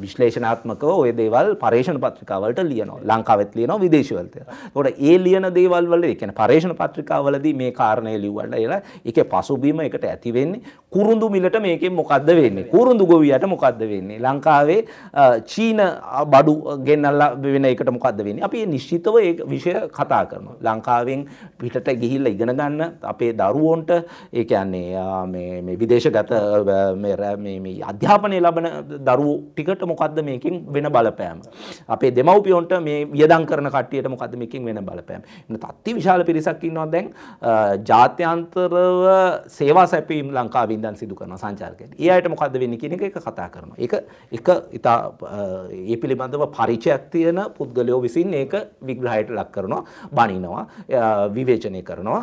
විශ්ලේෂනාත්මකව ඔය දේවල් පර්ේෂණ පත්‍රිකාවලට ලියනවා ලංකාවත් ලියනවා විදේශවලත ොට ඒ ලියන දේවල් වල එකන පර්ේෂණ පත්‍රිකාවලද මේ කාරණය ලිව්වල්ට එලා එක පසුබීම එකට ඇතිවෙන්නේ කුරුදු මිලට මේක මොකක්ද වෙන්නේ කුරුදු ගොවියට මොකක්ද වෙන්නේ ලංකාවේ චීන බඩු ගෙන්නල්ලා වෙන එකට මොකක්ද වෙන්නේ අපි නිශ්චිතව ඒ විෂය කතා කරනවා ලංකාවෙන් පිටට ගිහිල්ල ඉගෙන ගන්න අපේ දරුවෝන්ට ඒ කියන්නේ මේ මේ විදේශගත මේ මේ අධ්‍යාපනය ලබන දරුවෝ ටිකට මොකද්ද මේකෙන් වෙන බලපෑම. අපේ දෙමව්පියොන්ට මේ වියදම් කරන කට්ටියට මොකද්ද මේකෙන් වෙන බලපෑම. ඉන්න තත්ති විශාල පිරිසක් ඉන්නවා දැන් ජාත්‍යන්තරව සේවා සැපීම් ලංකාවේ ඉඳන් සිදු කරන සංචාරකයන්. ඒ අයට මොකද්ද වෙන්නේ කියන එක කතා කරනවා. ඒක එක ඉතා ඒ පිළිබඳව පරිචයක් තියෙන පුද්ගලයෝ විසින් ඒක විග්‍රහයට ලක් කරනවා, බනිනවා, විවේචනය කරනවා,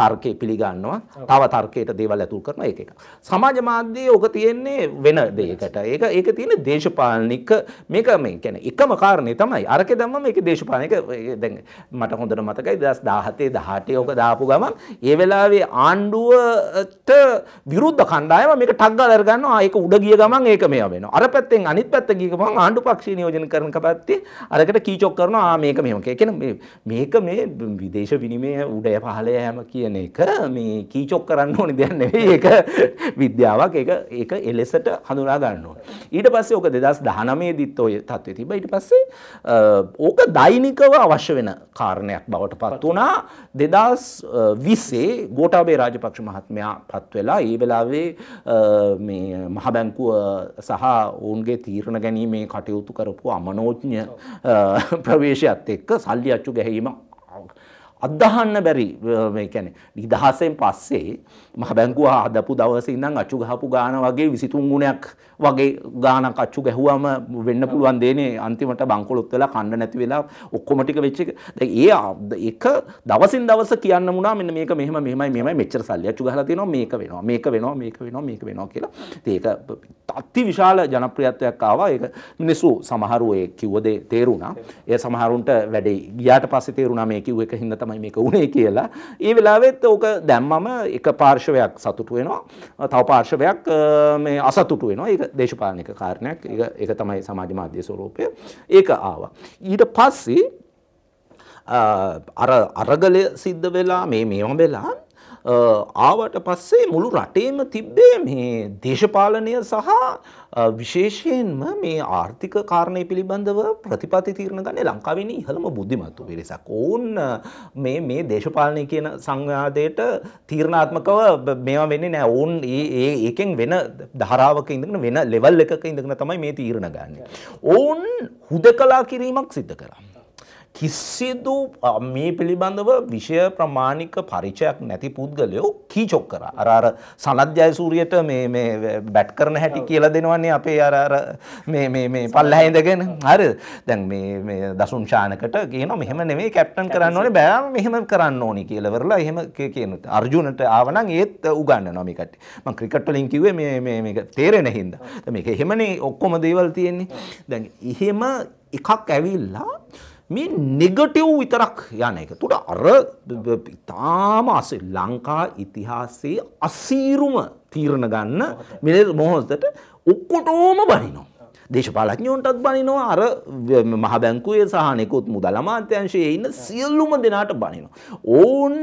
තර්කේ පිළිගන්නවා. තව තර්කයට දේවල් ඇතුල් කරන එක එක. සමාජ මාධ්‍යයේ ඕක තියෙන්නේ වෙන දෙයකට. ඒක ඒක තියෙන දේශපාලනික මේක මේ කියන්නේ එකම කාරණේ තමයි. අරකේ දැම්මම මේකේ දේශපාලනික දැන් මට හොඳට මතකයි 2017 18 ඕක දාපු ගමන් ඒ වෙලාවේ ආණ්ඩුවට විරුද්ධ කණ්ඩායම මේක ටග් ගාලා අරගන්නවා. ඒක උඩ ගිය ගමන් ඒක මෙයා වෙනවා. අර පැත්තෙන් අනිත් පැත්ත ගිය ගමන් ආණ්ඩු පක්ෂීය නියෝජන කරන කපැත්තේ අරකට කීචොක් කරනවා ආ මේක මෙහෙම කියලා. මේක මේ විදේශ විනිමය උඩය පහළ යෑම කියන එක මේ කීචොක් කරන්න ඕනි දෙයක් නෙවෙයි ඒක විද්‍යාවක් ඒක ඒක එලෙසට හඳුනා ගන්න ඕනේ. ඊට පස්සේ ඕක 2019 දිත් ඔය තත්ත්වෙ තිබ්බා. ඊට පස්සේ ඕක දෛනිකව අවශ්‍ය වෙන කාරණයක් බවට පත් වුණා. 2020 ගෝඨාභය රාජපක්ෂ මහත්මයා පත් වෙලා ඒ වෙලාවේ මේ මහ බැංකුව සහ ඔවුන්ගේ තීරණ ගැනීමේ කටයුතු කරපු අමනෝඥ ප්‍රවේශයත් එක්ක සල්ලි අච්චු ගැහිීමක් අදහන්න බැරි මේ කියන්නේ 2000න් පස්සේ මහ බැංකුව හදපු දවසේ ඉඳන් අච්චු ගහපු ගාන වගේ 23 ගුණයක් වගේ ගානක් අච්චු ගැහුවම වෙන්න පුළුවන් දේනේ අන්තිමට බංකොලොත් වෙලා කන්න නැති වෙලා ඔක්කොම ටික වෙච්ච එක. දැන් ඒ එක දවසින් දවස කියන්න මුණා මෙන්න මේක මෙහෙම මෙහෙමයි මෙහෙමයි මෙච්චර සල්ලි අච්චු ගහලා තියෙනවා මේක වෙනවා මේක වෙනවා මේක වෙනවා මේක වෙනවා කියලා. ඉතින් ඒක අති විශාල ජනප්‍රියත්වයක් ආවා. ඒක මිනිස්සු සමහරු ඒ කිව්ව දේ තේරුණා. ඒ සමහරුන්ට වැඩේ ගියාට පස්සේ තේරුණා මේ කිව්ව එක හින්දා තමයි මේක උනේ කියලා. ඒ වෙලාවෙත් ඕක දැම්මම එක පාර්ශවයක් සතුටු වෙනවා. තව පාර්ශවයක් මේ අසතුටු වෙනවා. ඒක දේශපාලනික කාරණයක් එක තමයි සමාජ මාධ්‍ය ස්වරූපය ඒක ආවා. ඊට පස්සේ අර අරගලය සිද්ධ වෙලා මේ මේම වෙලා ආවට පස්සේ මුළු රටේම තිබ්බේ මේ දේශපාලනය සහ විශේෂයෙන්ම මේ ආර්ථික කාරණය පිළිබඳව ප්‍රතිපති තීරණ ගන්නේ ලංකාවෙන ඉහළම බුද්ධිමත්තු පිරිසක්. ඕන් මේ මේ දේශපාලනය කියන සංවාදයට තීරණාත්මකව මේවා වෙන්නේ නෑ. ඕන් ඒ ඒකෙන් වෙන ධාරාවක ඉඳගෙන වෙන ලෙවල් එකක ඉඳගෙන තමයි මේ තීරණ ගන්න. ඕන් හුදකලා කිරීමක් සිද්ධ කරා. කිසිදු මේ පිළිබඳව විෂය ප්‍රමාණික පරිචයක් නැති පුද්ගලයෝ කීචොක් කරා. අර අර සනත් ජයසූරියට මේ මේ බැට් කරන හැටි කියලා දෙනවන්නේ අපේ අර අර මේ මේ මේ පල්ලහැ ඉඳගෙන. හරි. දැන් මේ මේ දසුන් ශානකට කියනවා මෙහෙම නෙමෙයි කැප්ටන් කරන්න ඕනේ බෑ මෙහෙම කරන්න ඕනේ කියලා වරලා එහෙම කියනවා. අර්ජුනට ආවනම් ඒත් උගන්වනවා මේ කට්ටිය. මම ක්‍රිකට් වලින් කිව්වේ මේ මේ මේක තේරෙන හින්දා. මේක එහෙමනේ ඔක්කොම දේවල් තියෙන්නේ. දැන් එහෙම එකක් ඇවිල්ලා මේ නෙගටිව් විතරක් යන එක. තුට අර ඉතාම ලංකා ඉතිහාසයේ අසීරුම තීරණ ගන්න මිලේ මොහොතට ඔක්කොටෝම බනිනවා. දේශපාලඥයෝන්ටත් බනිනවා අර මහ බැංකුවේ සහ නිකුත් මුදල් අමාත්‍යංශයේ ඉන්න සියලුම දෙනාට බනිනවා. ඕන්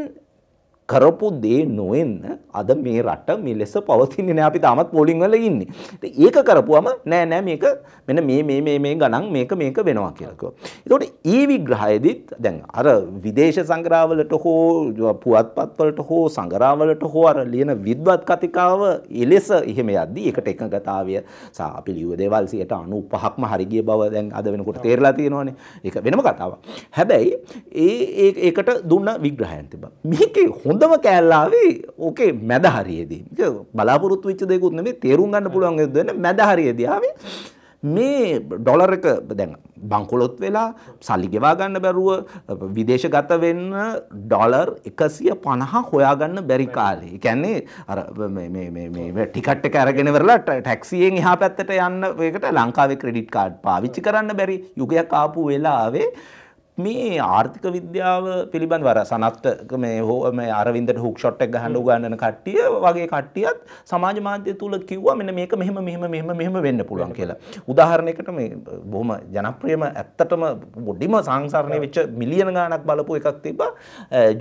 කරපු දේ නොවෙන්න අද මේ රට මේ ලෙස පවතින්නේ නෑ අපි තාමත් පෝලිං වල ඉන්නේ. ඉතින් ඒක කරපුවම නෑ නෑ මේක මෙන්න මේ මේ මේ මේ ගණන් මේක මේක වෙනවා කියලා කිව්වා. එතකොට ඒ විග්‍රහයේදීත් දැන් අර විදේශ සංග්‍රහවලට හෝ පුවත්පත් වලට හෝ සංග්‍රහවලට හෝ අර ලියන විද්වත් කතිකාව එලෙස එහෙම යද්දී ඒකට එකඟතාවය සහ අපි ලියුව දේවල් 95%ක්ම හරි ගිය බව දැන් අද වෙනකොට තේරලා තියෙනවනේ. ඒක වෙනම කතාවක්. හැබැයි ඒ ඒකට දුන්න විග්‍රහයන් තිබ්බා. මේකේ හොඳම කෑල්ලාවේ ඕකේ මැද හරියේදී. ඒක බලාපොරොත්තු වෙච්ච දෙයක්වත් නෙමෙයි තේරුම් ගන්න පුළුවන් යුද්ධ වෙන මැද හරියේදී ආවේ මේ ඩොලර් එක දැන් බංකොලොත් වෙලා සල්ලි ගෙවා ගන්න බැරුව විදේශගත වෙන්න ඩොලර් 150 හොයාගන්න බැරි කාලේ. ඒ කියන්නේ අර මේ මේ මේ මේ ටිකට් එක අරගෙන ඉවරලා ටැක්සියෙන් එහා පැත්තට යන්න ඒකට ලංකාවේ ක්‍රෙඩිට් කාඩ් පාවිච්චි කරන්න බැරි යුගයක් ආපු වෙලාවේ මේ ආර්ථික විද්‍යාව පිළිබඳ වර සනත්ත මේ හෝ මේ අරවින්දට හුක් ෂොට් එක ගහන්න උගන්නන කට්ටිය වගේ කට්ටියත් සමාජ මාධ්‍ය තුල කිව්වා මෙන්න මේක මෙහෙම මෙහෙම මෙහෙම මෙහෙම වෙන්න පුළුවන් කියලා. උදාහරණයකට මේ බොහොම ජනප්‍රියම ඇත්තටම බොඩිම සංසරණය වෙච්ච මිලියන ගාණක් බලපු එකක් තිබ්බා.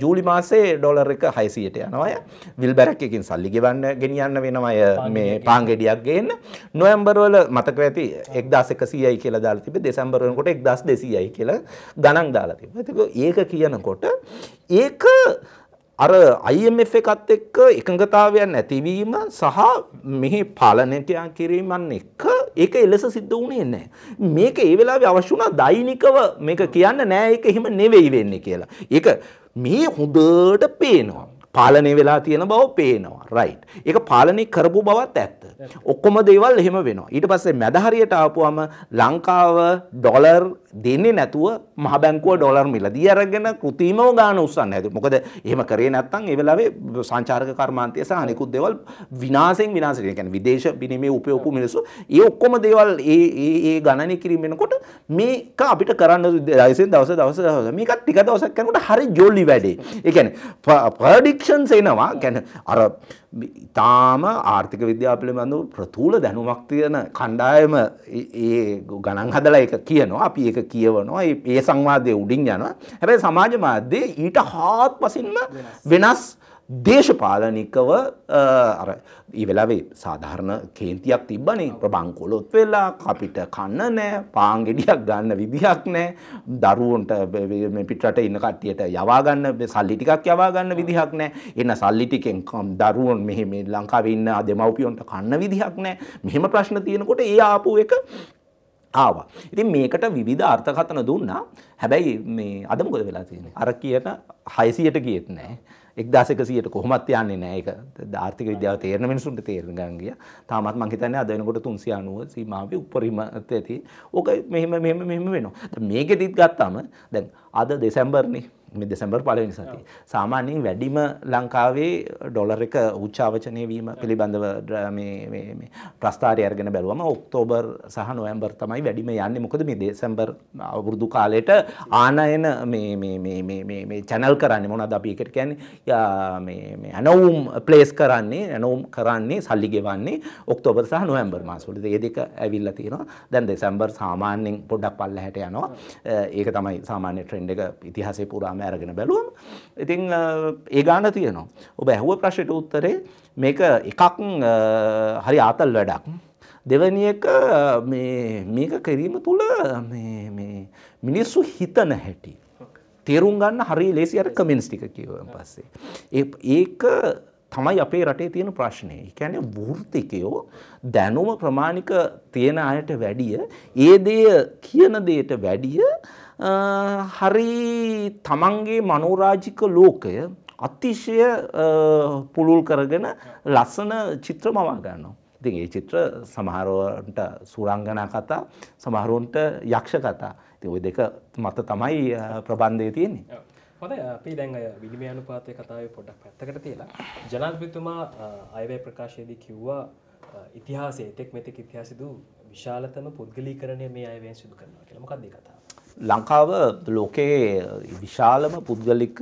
ජූලි මාසේ ඩොලර් එක 600ට යනවා අය. විල් බැරක් එකකින් සල්ලි ගෙවන්න ගෙනියන්න වෙනවා අය මේ පාන් ගෙඩියක් ගේන්න. නොවැම්බර් වල මතක ඇති 1100යි කියලා දාලා තිබ්බේ. දෙසැම්බර් වෙනකොට 1200යි කියලා ගණන් ගණන් දාලා තියෙනවා. ඒක කියනකොට ඒක අර IMF එකත් එක්ක එකඟතාවයක් නැතිවීම සහ මෙහි පාලනයටයන් කිරීමන් එක්ක ඒක එලෙස සිද්ධ වුණේ නැහැ. මේක ඒ වෙලාවේ අවශ්‍ය වුණා දෛනිකව මේක කියන්න නෑ ඒක එහෙම නෙවෙයි වෙන්නේ කියලා. ඒක මේ හොඳට පේනවා. පාලනය වෙලා තියෙන බව පේනවා. රයිට්. ඒක පාලනය කරපු බවත් ඇත්ත. ඔක්කොම දේවල් එහෙම වෙනවා. ඊට පස්සේ මැද හරියට ආපුවම ලංකාව ඩොලර් දෙන්නේ නැතුව මහ බැංකුව ඩොලර් මිලදී අරගෙන කෘතිමව ගාන උස්සන්න හැදුවා. මොකද එහෙම කරේ නැත්නම් ඒ වෙලාවේ සංචාරක කර්මාන්තය සහ අනිකුත් දේවල් විනාශයෙන් විනාශ වෙනවා. කියන්නේ විදේශ විනිමය උපයෝගු මිනිස්සු ඒ ඔක්කොම දේවල් ඒ ඒ ඒ ගණනේ කිරීම වෙනකොට මේක අපිට කරන්න දවසින් දවස දවස දවස මේකත් ටික දවසක් යනකොට හරි ජොලි වැඩේ. ඒ කියන්නේ ප්‍රඩික්ෂන්ස් එනවා. කියන්නේ අර ඉතාම ආර්ථික විද්‍යා පිළිබඳව ප්‍රතුූල දැනුමක් තියෙන කණ්ඩායම ඒ ගණන් හදලා එක කියනවා අපි ඒක කියවනවා ඒ සංවාදය උඩින් යනවා හැබැයි සමාජ මාධ්‍යයේ ඊට හාත් පසින්ම වෙනස් දේශපාලනිකව අර ඒ වෙලාවේ සාධාරණ කේන්තියක් තිබ්බනේ ප්‍රබංකොලොත් වෙලා අපිට කන්න නෑ පාන් ගෙඩියක් ගන්න විදිහක් නෑ දරුවන්ට මේ පිටරට ඉන්න කට්ටියට යවා ගන්න සල්ලි ටිකක් යවා ගන්න විදිහක් නෑ එන සල්ලි ටිකෙන් දරුවන් මෙහි මේ ලංකාවේ ඉන්න දෙමව්පියන්ට කන්න විදිහක් නෑ මෙහෙම ප්‍රශ්න තියෙනකොට ඒ ආපු එක ආවා. ඉතින් මේකට විවිධ අර්ථකථන දුන්නා. හැබැයි මේ අද මොකද වෙලා තියෙන්නේ? අර කියන 600ට ගියෙත් නැහැ. 1100ට කොහොමත් යන්නේ නැහැ ඒක ආර්ථික විද්‍යාව තේරෙන මිනිසුන්ට තේරෙන ගමන් ගියා. තාමත් මං හිතන්නේ අද වෙනකොට 390 සීමාවේ උඩරිම ඇති. ඕක මෙහෙම මෙහෙම මෙහෙම වෙනවා. දැන් මේකෙදිත් ගත්තාම දැන් අද දෙසැම්බර්නේ මේ දෙසැම්බර් පලවෙනි සති. සාමාන්‍යයෙන් වැඩිම ලංකාවේ ඩොලර් එක උච්චාවචනය වීම පිළිබඳව ප්‍රස්ථාරය අරගෙන බැලුවම ඔක්තෝබර් සහ නොයම්බර් තමයි වැඩිම යන්නේ මොකද මේ දෙසැම්බර් අවුරුදු කාලයට ආනයන චැනල් කරන්න මොනද අපි එකට කියන්නේ ඇනවුම් ප්ලේස් කරන්නේ ඇනවුම් කරන්නේ සල්ලි ගෙවන්නේ ඔක්තෝබර් සහ නොයම්බර් මාසවලට ඒ දෙක ඇවිල්ලා තියෙනවා දැන් දෙසැම්බර් සාමාන්‍යයෙන් පොඩක් පල්ල හැට යනවා ඒක තමයි සාමාන්‍ය ට්‍රෙන්ඩ් එක ඉතිහාසේ පුරාම ඇරගෙන බැලුවම ඉතින් ඒ ගාන තියෙනවා. ඔබ ඇහුව ප්‍රශ්නට උත්තරේ මේක එකක් හරි ආතල් වැඩක්. දෙවැනි එක මේක කිරීම තුළ මිනිස්සු හිතන හැටි. තේරුම් ගන්න හරි ලේසි අර කමෙන්ට්ස් ටික කියවන් පස්සේ. ඒක තමයි අපේ රටේ තියෙන ප්‍රශ්නය. ඒ කියන්නේ වෘත්තිකයෝ දැනුම ප්‍රමාණික තියෙන අයට වැඩිය ඒ දේ කියන දෙයට වැඩිය හරි තමන්ගේ මනෝරාජික ලෝකය අතිශය පුළුල් කරගෙන ලස්සන චිත්‍ර මවා ගන්නවා. ඉතින් ඒ චිත්‍ර සමහරවන්ට සුරංගනා කතා සමහරුන්ට යක්ෂ කතා. ඉතින් ওই දෙක මත තමයි ප්‍රබන්ධය තියෙන්නේ. හොඳයි අපි දැන් අය විනිමය අනුපාතය කතාවේ පොඩ්ඩක් පැත්තකට තියලා ජනාධිපතිතුමා අයවැය ප්‍රකාශයේදී කිව්වා ඉතිහාසයේ එතෙක් මෙතෙක් ඉතිහාසෙදු විශාලතම පුද්ගලීකරණය මේ අයවැයෙන් සිදු කරනවා කියලා. මොකක්ද ඒ කතාව? ලංකාව ලෝකයේ විශාලම පුද්ගලික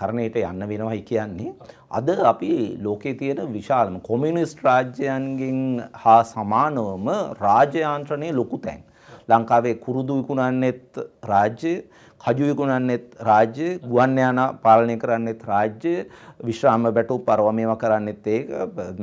කරණයට යන්න වෙනවයි කියන්නේ. අද අපි ලෝකේ තියෙන විශාලම කොමියුනිස්ට් රාජ්‍යයන්ගෙන් හා සමානවම රාජ්‍යයාන්ත්‍රණය ලොකු තැන්. ලංකාවේ කුරුදු විකුණන්නෙත් රාජ්‍ය හජු විකුණන්නෙත් රාජ්‍ය, ගුවන් යානා පාලනය කරන්නෙත් රාජ්‍ය, විශ්‍රාම බැටු පරව මේවා කරන්නෙත් ඒක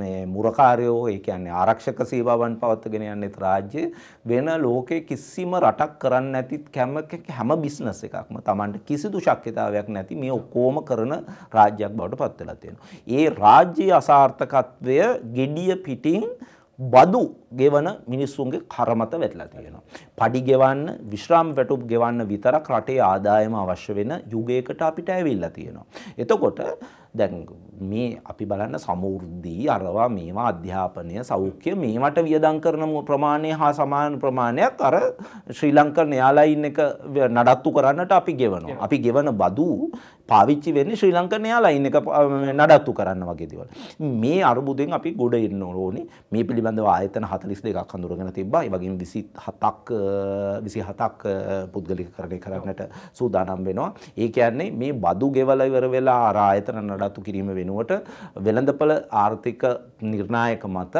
මේ මුරකාරයෝ ඒ කියන්නේ ආරක්ෂක සේවාවන් පවත්වාගෙන යන්නෙත් රාජ්‍ය වෙන ලෝකේ කිසිම රටක් කරන්නේ නැති කැම හැම බිස්නස් එකක්ම Tamanට කිසිදු ශක්්‍යතාවයක් නැති මේ ඔක්කොම කරන රාජ්‍යයක් බවට පත් වෙලා තියෙනවා. ඒ රාජ්‍ය අසාර්ථකත්වය gediya පිටින් බදු ගෙවන මිනිස්සුන්ගේ කරමත වැටලා තියෙනවා. පඩි ගෙවන්න, විශ්‍රාම වැටුප් ගෙවන්න විතරක් රටේ ආදායම අවශ්‍ය වෙන යුගයකට අපිට ඇවිල්ලා තියෙනවා. එතකොට දැන් මේ අපි බලන්න සමෘද්ධී අරවා මේවා අධ්‍යාපනය සෞඛ්‍ය මේවට වියදම් කරන ප්‍රමාණය හා සමාන ප්‍රමාණයක් අර ශ්‍රී ලංකන් එයාලයින් එක නඩත්තු කරන්නට අපි ගෙවනවා. අපි ගෙවන බදු පාවිච්චි වෙන්නේ ශ්‍රී ලංකන් එයාලයින් එක නඩත්තු කරන්න වගේ දේවල්. මේ අරුබුදෙන් අපි ගොඩ එන්න ඕනේ. මේ පිළිබඳව ආයතන 42ක් හඳුරගෙන තිබ්බා. ඒ වගේම 27ක් 27ක් පුද්ගලිකකරණය කරන්නට සූදානම් වෙනවා. ඒ කියන්නේ මේ බදු ගෙවලා ඉවර වෙලා අර ආයතන නඩ නඩත්තු කිරීම වෙනුවට වෙළඳපළ ආර්ථික නිර්ණායක මත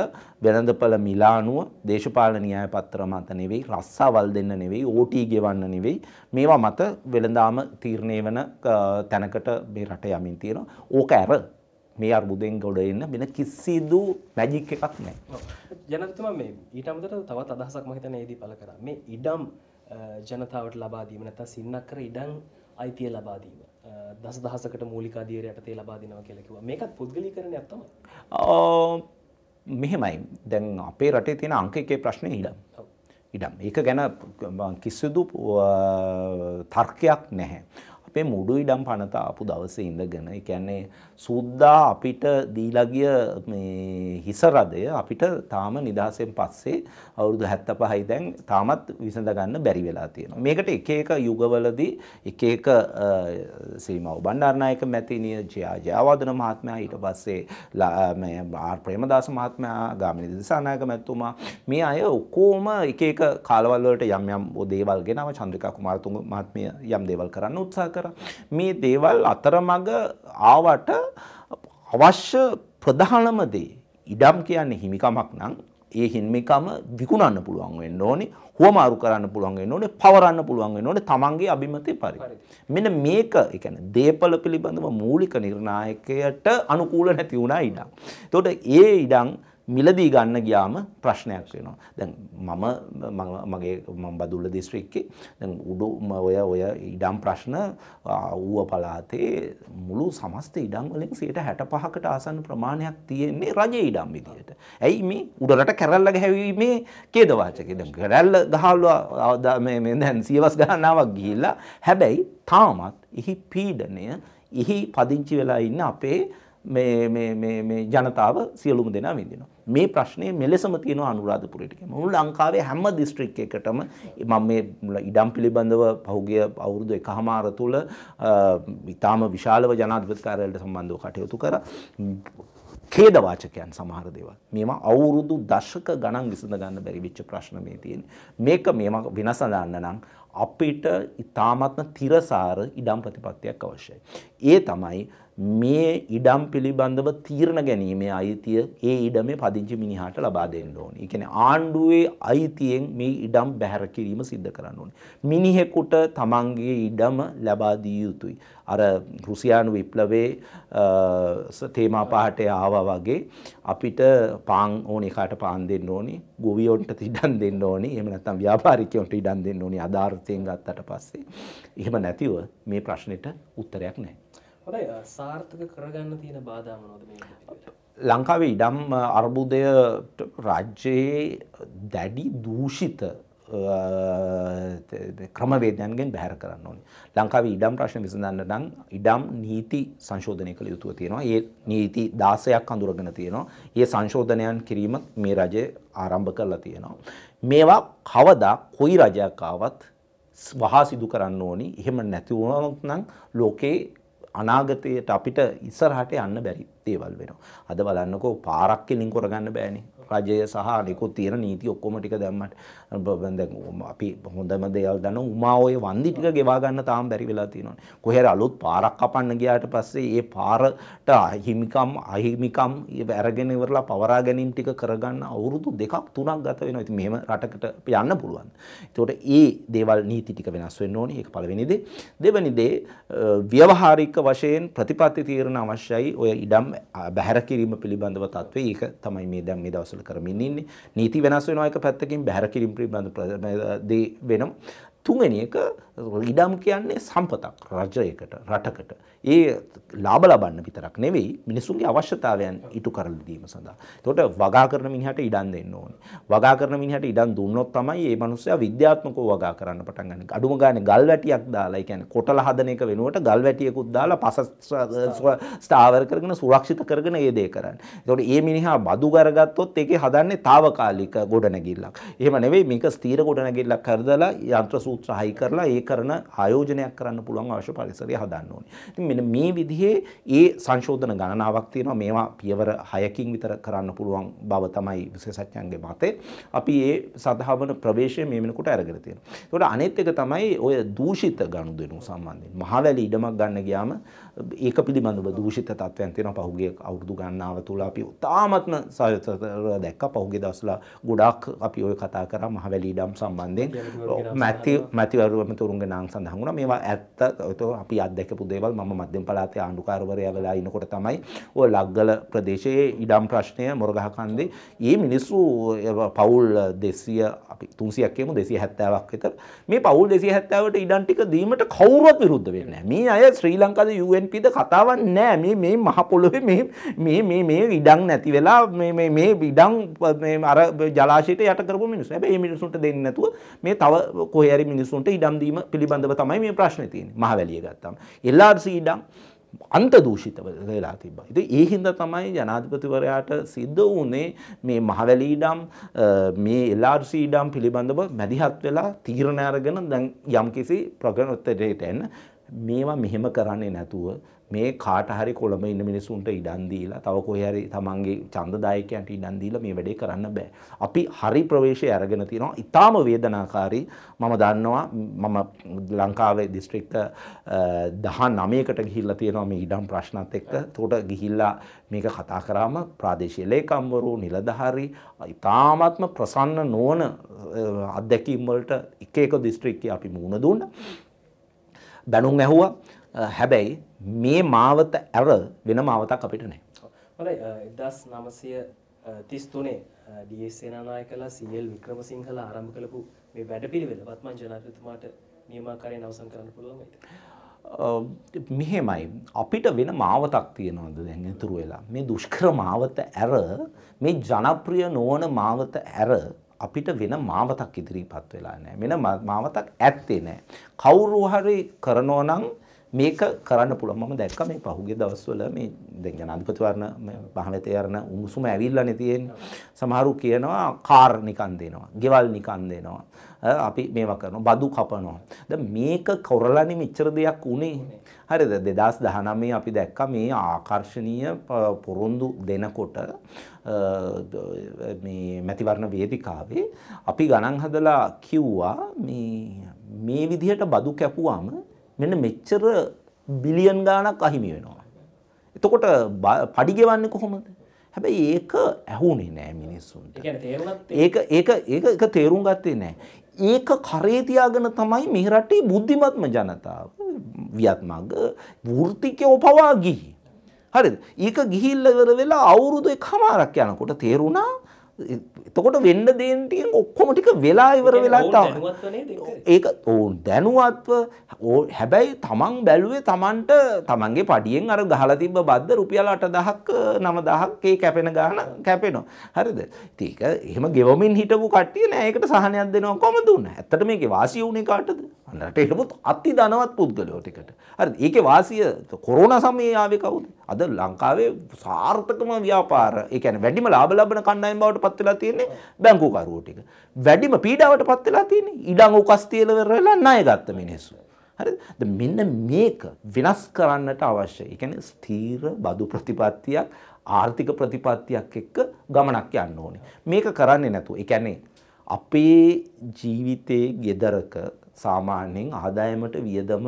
වෙළඳපළ මිලානුව දේශපාලන න්‍යායපත්‍ර මත නෙවෙයි රස්සාවල් දෙන්න නෙවෙයි OT ගෙවන්න නෙවෙයි මේවා මත වෙළඳාම තීරණය වෙන තැනකට මේ රට යමින් තියෙනවා. ඕක ඇර මේ අර්බුදෙන් ගොඩ එන්න වෙන කිසිදු මැජික් එකක් නෑ. ජනතතුමා මේ ඊට අමතර තවත් අදහසක් මහිතන ඒදී පළ කරා. මේ ඉඩම් ජනතාවට ලබා දීම නැත්නම් සින්නක් කර ඉඩම් අයිතිය ලබාදීම දස දහසකට මූලිකාදීර යටතේ ලබාදිනව කෙලකිව මේකත් පුද්ගලි කරන ඇත්තම මෙහෙමයි දැන් අපේ රටේ තියෙන අංක එකේ ප්‍රශ්නය ඉඩම් ඉඩම් ඒක ගැන කිසිදු තර්කයක් නැහැ අපේ මුඩු ඉඩම් පනත ආපු දවසේ ඉඳගෙන ඒ කියන්නේ සුද්දා අපිට දීලා ගිය මේ හිස රදය අපිට තාම නිදහසෙන් පස්සේ අවුරුදු 75යි දැන් තාමත් විසඳ ගන්න බැරි වෙලා තියෙනවා. මේකට එක එක යුගවලදී එක එක සීමාව බණ්ඩාරනායක මැතිණිය ජයා ජයවර්ධන මහත්මයා ඊට පස්සේ මේ ආර් ප්‍රේමදාස මහත්මයා ගාමිණී දිසානායක මැතිතුමා මේ අය ඔක්කොම එක එක කාලවල වලට යම් යම් දේවල් ගෙනව චන්ද්‍රිකා කුමාරතුංග මහත්මිය යම් දේවල් කරන්න උත්සාහ කරා. මේ දේවල් අතරමඟ ආවට අවශ්‍ය ප්‍රධානම දේ ඉඩම් කියන්නේ හිමිකමක් නම් ඒ හිමිකම විකුණන්න පුළුවන් වෙන්න ඕනේ, හුවමාරු කරන්න පුළුවන් වෙන්න ඕනේ, පවරන්න පුළුවන් වෙන්න ඕනේ තමන්ගේ අභිමතය පරිදි. මෙන්න මේක, ඒ කියන්නේ දේපල පිළිබඳව මූලික නිර්ණායකයට අනුකූල නැති වුණා ඉඩම්. එතකොට ඒ ඉඩම් මිලදී ගන්න ගියාම ප්‍රශ්නයක් වෙනවා. දැන් මම මගේ මම බදුල්ල දිස්ත්‍රික්කේ දැන් උඩු ඔය ඔය ඉඩම් ප්‍රශ්න ඌව පළාතේ මුළු සමස්ත ඉඩම් වලින් 65කට ආසන්න ප්‍රමාණයක් තියෙන්නේ රජයේ ඉඩම් විදියට. ඇයි මේ උඩරට කැරල්ල ගැහැවීමේ ඛේද වාචකේ දැන් කැරල්ල ගහලා මේ මේ දැන් සියවස් ගණනාවක් ගිහිල්ලා හැබැයි තාමත් එහි පීඩනය එහි පදිංචි වෙලා ඉන්න අපේ ජනතාව සියලුම දෙනා විඳිනවා. මේ ප්‍රශ්නය මෙලෙසම තියෙනවා අනුරාධපුරයට කියලා. මුළු ලංකාවේ හැම දිස්ත්‍රික් එකකටම මම මේ ඉඩම් පිළිබඳව පහුගිය අවුරුදු එකහමාර තුල ඊටාම විශාලව ජනාධිපති කාර්යාලයට සම්බන්ධව කටයුතු කරා. ඛේදවාචකයන් සමහර දේවල්. මේවා අවුරුදු දශක ගණන් විසඳ ගන්න බැරි වෙච්ච ප්‍රශ්න මේ තියෙන්නේ. මේක මේවා විනසඳන්න නම් අපිට ඊටාමත්ම තිරසාර ඉඩම් ප්‍රතිපත්තියක් අවශ්‍යයි. ඒ තමයි මේ ඉඩම් පිළිබඳව තීරණ ගැනීමේ අයිතිය ඒ ඉඩමේ පදිංචි මිනිහාට ලබා දෙන්න ඕනේ. ඒ කියන්නේ ආණ්ඩුවේ අයිතියෙන් මේ ඉඩම් බැහැර කිරීම සිද්ධ කරන්න ඕනේ. මිනිහෙකුට තමන්ගේ ඉඩම ලබා දිය යුතුයි. අර රුසියානු විප්ලවයේ තේමා පහට ආවා වගේ අපිට පාන් ඕනේ කාට පාන් දෙන්න ඕනේ, ගොවියොන්ට ඉඩම් දෙන්න ඕනේ, එහෙම නැත්නම් ව්‍යාපාරිකයන්ට ඉඩම් දෙන්න ඕනේ අදාර්ථයෙන් ගත්තට පස්සේ. එහෙම නැතිව මේ ප්‍රශ්නෙට උත්තරයක් නැහැ. හොඳයි සාර්ථක කරගන්න තියෙන බාධාමනොද මේ ලංකාවේ ඉඩම් අර්බුදය රාජ්‍යයේ දැඩි දූෂිත ක්‍රමවේදයන්ගෙන් බැහැර කරන්න ඕනි. ලංකාව ඉඩම් ප්‍රශ්න විසඳන්න නම් ඉඩම් නීති සංශෝධනය කළ යුතුව තියෙනවා. ඒ නීති 16ක් අඳුරගෙන තියෙනවා. ඒ සංශෝධනයන් කිරීම මේ රජය ආරම්භ කරලා තියෙනවා. මේවා කවදා කොයි රජයක් ආවත් වහා සිදු කරන්න ඕනි. එහෙම නැති නම් ලෝකේ අනාගතයට අපිට ඉස්සරහට යන්න බැරි දේවල් වෙනවා. අද බලන්නකෝ පාරක් කෙලින් කරගන්න බෑනේ. රජය සහ අනිකුත් තියෙන නීති ඔක්කොම ටික දැම්මට අපි හොඳම දේවල් දන්න උමා ඔය වන්දි ටික ගෙවා ගන්න තාම බැරි වෙලා තියෙනවා කොහේර අලුත් පාරක් කපන්න ගියාට පස්සේ ඒ පාරට හිමිකම් අහිමිකම් අරගෙන ඉවරලා පවරා ගැනීම ටික කරගන්න අවුරුදු දෙකක් තුනක් ගත වෙනවා ඉතින් මෙහෙම රටකට යන්න පුළුවන් ඒතකොට ඒ දේවල් නීති ටික වෙනස් වෙන්න ඕනේ ඒක පළවෙනි දේ දෙවෙනි දේ ව්‍යවහාරික වශයෙන් ප්‍රතිපත්ති තීරණ අවශ්‍යයි ඔය ඉඩම් බැහැර කිරීම පිළිබඳව තත්ත්වය ඒක තමයි මේ දැන් මේ දවස් අකුසල කරමින් ඉන්නේ. නීති වෙනස් වෙනවා එක පැත්තකින් බැහැර කිරීම පිළිබඳ දේ වෙනවා. තුන්වෙනි එක ඉඩම් කියන්නේ සම්පතක් රජයකට රටකට. ඒ ලාභ ලබන්න විතරක් නෙවෙයි මිනිසුන්ගේ අවශ්‍යතාවයන් ඉටු කරලා දීම සඳහා. එතකොට වගා කරන මිනිහට ඉඩම් දෙන්න ඕනේ. වගා කරන මිනිහට ඉඩම් දුන්නොත් තමයි මේ මිනිස්සයා විද්‍යාත්මකව වගා කරන්න පටන් ගන්න. අඩුම ගානේ ගල් වැටියක් දාලා, ඒ කියන්නේ කොටල හදන එක වෙනුවට ගල් වැටියකුත් දාලා පස ස්ථාවර කරගෙන සුරක්ෂිත කරගෙන ඒ දේ කරන්නේ. එතකොට මේ මිනිහා බදු කරගත්තොත් ඒකේ හදන්නේ తాවකාලික ගොඩනැගිල්ලක්. එහෙම නෙවෙයි මේක ස්ථීර ගොඩනැගිල්ලක් කරදලා යන්ත්‍ර සූත්‍ර හයි කරලා ඒ කරන ආයෝජනයක් කරන්න පුළුවන් අවශ්‍ය පරිසරය හදන්න ඕනේ. ඉතින් මෙන්න මේ විදිහේ ඒ සංශෝධන ගණනාවක් තියෙනවා. මේවා පියවර 6කින් විතර කරන්න පුළුවන් බව තමයි විශේෂඥයන්ගේ මතය. අපි ඒ සදාවන ප්‍රවේශය මේ වෙනකොට අරගෙන තියෙනවා. ඒකට අනෙත් එක තමයි ඔය දූෂිත ගනුදෙනු සම්බන්ධයෙන්. මහවැලි ඉඩමක් ගන්න ගියාම ඒක පිළිබඳව දූෂිත තත්ත්වයන් තියෙනවා. පහුගිය අවුරුදු ගණනාව තුල අපි තාමත්ම සාහිත්‍යතර දැක්කා. පහුගිය දවස්වල ගොඩාක් අපි ඔය කතා කරා මහවැලි ඉඩම් සම්බන්ධයෙන් මැති මැතිවරු ඔවුන්ගේ නාම සඳහන් වුණා. මේවා ඇත්ත අපි අත්දැකපු දේවල් මම මධ්‍යම පළාතේ ආණ්ඩුකාරවරයා වෙලා ඉනකොට තමයි ඔය ලග්ගල ප්‍රදේශයේ ඉඩම් ප්‍රශ්නය මොරගහ කන්දේ මේ මිනිස්සු පවුල් 200 අපි 300ක් කියමු 270ක් විතර මේ පවුල් 270ට ඉඩම් ටික දීමට කවුරුවත් විරුද්ධ වෙන්නේ නැහැ. මේ අය ශ්‍රී ලංකාවේ UNPද කතාවක් නැහැ. මේ මේ මහ පොළොවේ මේ මේ මේ මේ ඉඩම් නැති වෙලා මේ මේ මේ ඉඩම් මේ අර ජලාශයට යට කරපු මිනිස්සු. හැබැයි මේ මිනිසුන්ට දෙන්නේ නැතුව මේ තව කොහේ හරි මිනිසුන්ට ඉඩම් දීම පිළිබඳව තමයි මේ ප්‍රශ්නේ තියෙන්නේ. මහවැලිය ගත්තාම LRC ඉඩම් අන්ත දූෂිතව වෙලා තිබ්බා. ඉතින් ඒ හින්දා තමයි ජනාධිපතිවරයාට සිද්ධ වුණේ මේ මහවැලි ඉඩම් මේ LRC ඉඩම් පිළිබඳව මැදිහත් වෙලා තීරණ අරගෙන දැන් යම්කිසි ප්‍රගණොත්තරයට එන්න මේවා මෙහෙම කරන්නේ නැතුව මේ කාට හරි කොළඹ ඉන්න මිනිසුන්ට ඉඩම් දීලා තව කොහේ හරි තමන්ගේ ඡන්දදායකයන්ට ඉඩම් දීලා මේ වැඩේ කරන්න බෑ. අපි හරි ප්‍රවේශය අරගෙන තිනවා. ඊටාම වේදනාකාරී මම දන්නවා මම ලංකාවේ දිස්ත්‍රික්ක 19කට ගිහිල්ලා තියෙනවා මේ ඉඩම් ප්‍රශ්නත් එක්ක. ඒකට ගිහිල්ලා මේක කතා කරාම ප්‍රාදේශීය ලේකම්වරු නිලධාරි ඊටාමත්ම ප්‍රසන්න නොවන අත්දැකීම් වලට එක එක දිස්ත්‍රික්කේ අපි මුහුණ දුන්නා. බැනුම් ඇහුවා Uh, හැබැයි මේ මාවත ඇර වෙන මාවතක් අපිට නෑ. හොඳයි 1933 uh, uh, ඩී.එස්. සේනානායකලා සීඑල් වික්‍රමසිංහලා ආරම්භ කළපු මේ වැඩපිළිවෙල වත්මන් ජනාධිපතිතුමාට නියමාකාරයෙන් අවසන් කරන්න පුළුවන් වෙයිද? මෙහෙමයි අපිට වෙන මාවතක් තියෙනවද දැන් ඉතුරු වෙලා මේ දුෂ්කර මාවත ඇර මේ ජනප්‍රිය නොවන මාවත ඇර අපිට වෙන මාවතක් ඉදිරිපත් වෙලා නැහැ වෙන මාවතක් ඇත්තේ නැහැ කවුරු හරි කරනෝ නම් මේක කරන්න පුළුවන් මම දැක්කා මේ පහුගිය දවස්වල මේ දැන් ජනාධිපතිවරණ පහලතේ යන උණුසුම ඇවිල්ලානේ තියෙන්නේ සමහරු කියනවා කාර් නිකන් දෙනවා ගෙවල් නිකන් දෙනවා අපි මේවා කරනවා බදු කපනවා දැන් මේක කරලානේ මෙච්චර දෙයක් උනේ හරිද 2019 අපි දැක්කා මේ ආකර්ශනීය පොරොන්දු දෙනකොට මේ මැතිවරණ වේදිකාවේ අපි ගණන් හදලා කිව්වා මේ මේ විදිහට බදු කැපුවාම මෙන්න මෙච්චර බිලියන් ගාණක් අහිමි වෙනවා. එතකොට පඩි ගෙවන්නේ කොහොමද? හැබැයි ඒක ඇහුනේ නෑ මිනිස්සුන්ට. ඒක ඒක ඒක ඒක තේරුම් ගත්තේ නෑ. ඒක කරේ තියාගෙන තමයි මේ රටේ බුද්ධිමත්ම ජනතාව වියත්මග වෘත්තිකයෝ පවා ගිහි. හරිද? ඒක ගිහිල්ලා ඉවර වෙලා අවුරුදු එකමාරක් යනකොට තේරුණා එතකොට වෙන්න දේන්ටියෙන් ඔක්කොම ටික වෙලා ඉවර වෙලා ඒක ඔවුන් දැනුවත්ව හැබැයි තමන් බැලුවේ තමන්ට තමන්ගේ පඩියෙන් අර ගහලා තිබ්බ බද්ද රුපියල් 8000ක් 9000ක් ඒ කැපෙන ගාන කැපෙනවා හරිද ඉතින් ඒක එහෙම ගෙවමින් හිටපු කට්ටිය නෑ ඒකට සහනයක් දෙනවා කොහමද උන්නේ ඇත්තට මේකේ වාසිය උනේ කාටද රටේ හිටපු අති ධනවත් පුද්ගලයෝ ටිකට. හරිද? ඒකේ වාසිය කොරෝනා සමයේ ආවේ කවුද? අද ලංකාවේ සාර්ථකම ව්‍යාපාර, ඒ කියන්නේ වැඩිම ලාභ ලබන කණ්ඩායම් බවට පත් වෙලා තියෙන්නේ බැංකු කරුවෝ ටික. වැඩිම පීඩාවට පත් වෙලා තියෙන්නේ ඉඩම් උකස් තියලා වෙරලා ණය ගත්ත මිනිස්සු. හරිද මෙන්න මේක වෙනස් කරන්නට අවශ්‍ය. ඒ කියන්නේ ස්ථීර බදු ප්‍රතිපත්තියක් ආර්ථික ප්‍රතිපත්තියක් එක්ක ගමනක් යන්න ඕනේ. මේක කරන්නේ නැතුව. ඒ කියන්නේ අපේ ජීවිතයේ gedaraka සාමාන්‍යයෙන් ආදායමට වියදම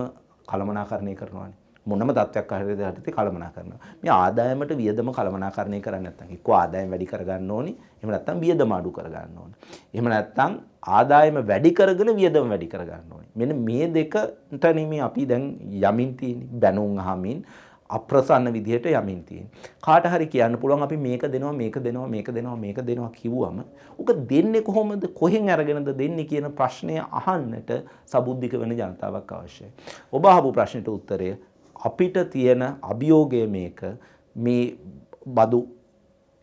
කළමනාකරණය කරනවානේ. මොනම තත්ත්වයක් හරියට හරියට කළමනා කරනවා. මේ ආදායමට වියදම කළමනාකරණය කරන්නේ නැත්නම් එක්ක ආදායම වැඩි කරගන්න ඕනි, එහෙම නැත්නම් වියදම අඩු කරගන්න ඕනි. එහෙම නැත්නම් ආදායම වැඩි කරගෙන වියදම වැඩි කරගන්න ඕනි. මෙන්න මේ දෙකට නෙමෙයි අපි දැන් යමින් තියෙන්නේ. බැනුම් අහමින් අප්‍රසන්න විදිහට යමින් තියෙන. කාට හරි කියන්න පුළුවන් අපි මේක දෙනවා මේක දෙනවා මේක දෙනවා මේක දෙනවා කිව්වම උක දෙන්නේ කොහොමද කොහෙන් අරගෙනද දෙන්නේ කියන ප්‍රශ්නය අහන්නට සබුද්ධික වෙන ජනතාවක් අවශ්‍යයි. ඔබ අහපු ප්‍රශ්නෙට උත්තරය අපිට තියෙන අභියෝගය මේක මේ බදු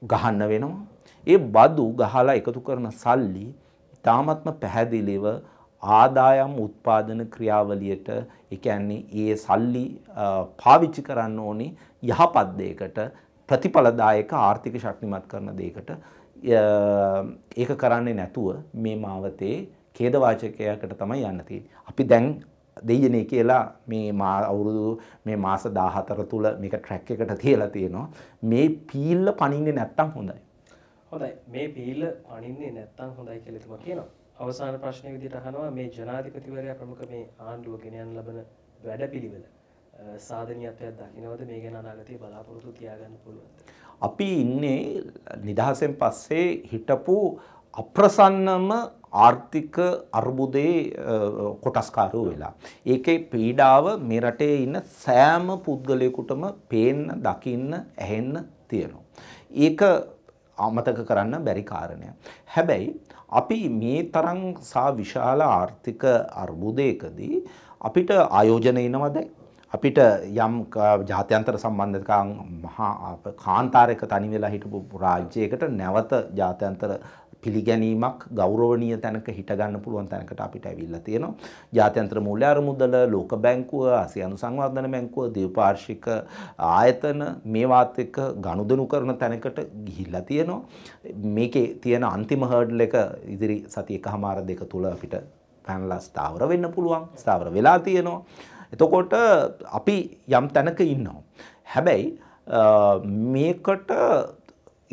ගහන්න වෙනවා. ඒ බදු ගහලා එකතු කරන සල්ලි තාමත්ම පැහැදිලිව ආදායම් උත්පාදන ක්‍රියාවලියට ඒ කියන්නේ ඒ සල්ලි පාවිච්චි කරන්න ඕනි යහපත් දෙයකට ප්‍රතිඵලදායක ආර්ථික ශක්තිමත් කරන දෙයකට ඒක කරන්නේ නැතුව මේ මාවතේ ඛේදවාචකයකට තමයි යන්න තියෙන්නේ. අපි දැන් දෙයනේ කියලා මේ මා අවුරුදු මේ මාස 14 තුල මේක ට්‍රැක් එකට තියලා තියෙනවා. මේ පීල්ල පණින්නේ නැත්තම් හොඳයි. හොඳයි. මේ පීල්ල පණින්නේ නැත්තම් හොඳයි කියලා තුමා කියනවා. අවසාන ප්‍රශ්නය විදිහට අහනවා මේ ජනාධිපතිවරයා ප්‍රමුඛ මේ ආණ්ඩුව ගෙනයන් ලබන වැඩපිළිවෙල සාධනීයත්වයක් දකින්නවද මේ ගැන අනාගතයේ බලාපොරොත්තු තියාගන්න පුළුවන්ද? අපි ඉන්නේ නිදහසෙන් පස්සේ හිටපු අප්‍රසන්නම ආර්ථික අර්බුදයේ කොටස්කාරයෝ වෙලා. ඒකේ පීඩාව මේ රටේ ඉන්න සෑම පුද්ගලයෙකුටම පේන්න, දකින්න, ඇහෙන්න තියෙනවා. ඒක අමතක කරන්න බැරි කාරණයක්. හැබැයි අපි මේ තරම් සා විශාල ආර්ථික අර්බුදයකදී අපිට ආයෝජන එනවා දැන් අපිට යම් ජාත්‍යන්තර සම්බන්ධකම් මහා කාන්තාරයක තනි වෙලා හිටපු රාජ්‍යයකට නැවත ජාත්‍යන්තර පිළිගැනීමක් ගෞරවනීය තැනක හිටගන්න පුළුවන් තැනකට අපිට ඇවිල්ලා තියෙනවා. ජාත්‍යන්තර මූල්‍ය අරමුදල, ලෝක බැංකුව, ආසියානු සංවර්ධන බැංකුව, ද්විපාර්ශ්වික ආයතන මේවාත් එක්ක ගනුදෙනු කරන තැනකට ගිහිල්ලා තියෙනවා. මේකේ තියෙන අන්තිම හර්ඩල් එක ඉදිරි සති එකමාර දෙක තුල අපිට පැනලා ස්ථාවර වෙන්න පුළුවන්. ස්ථාවර වෙලා තියෙනවා. එතකොට අපි යම් තැනක ඉන්නවා. හැබැයි මේකට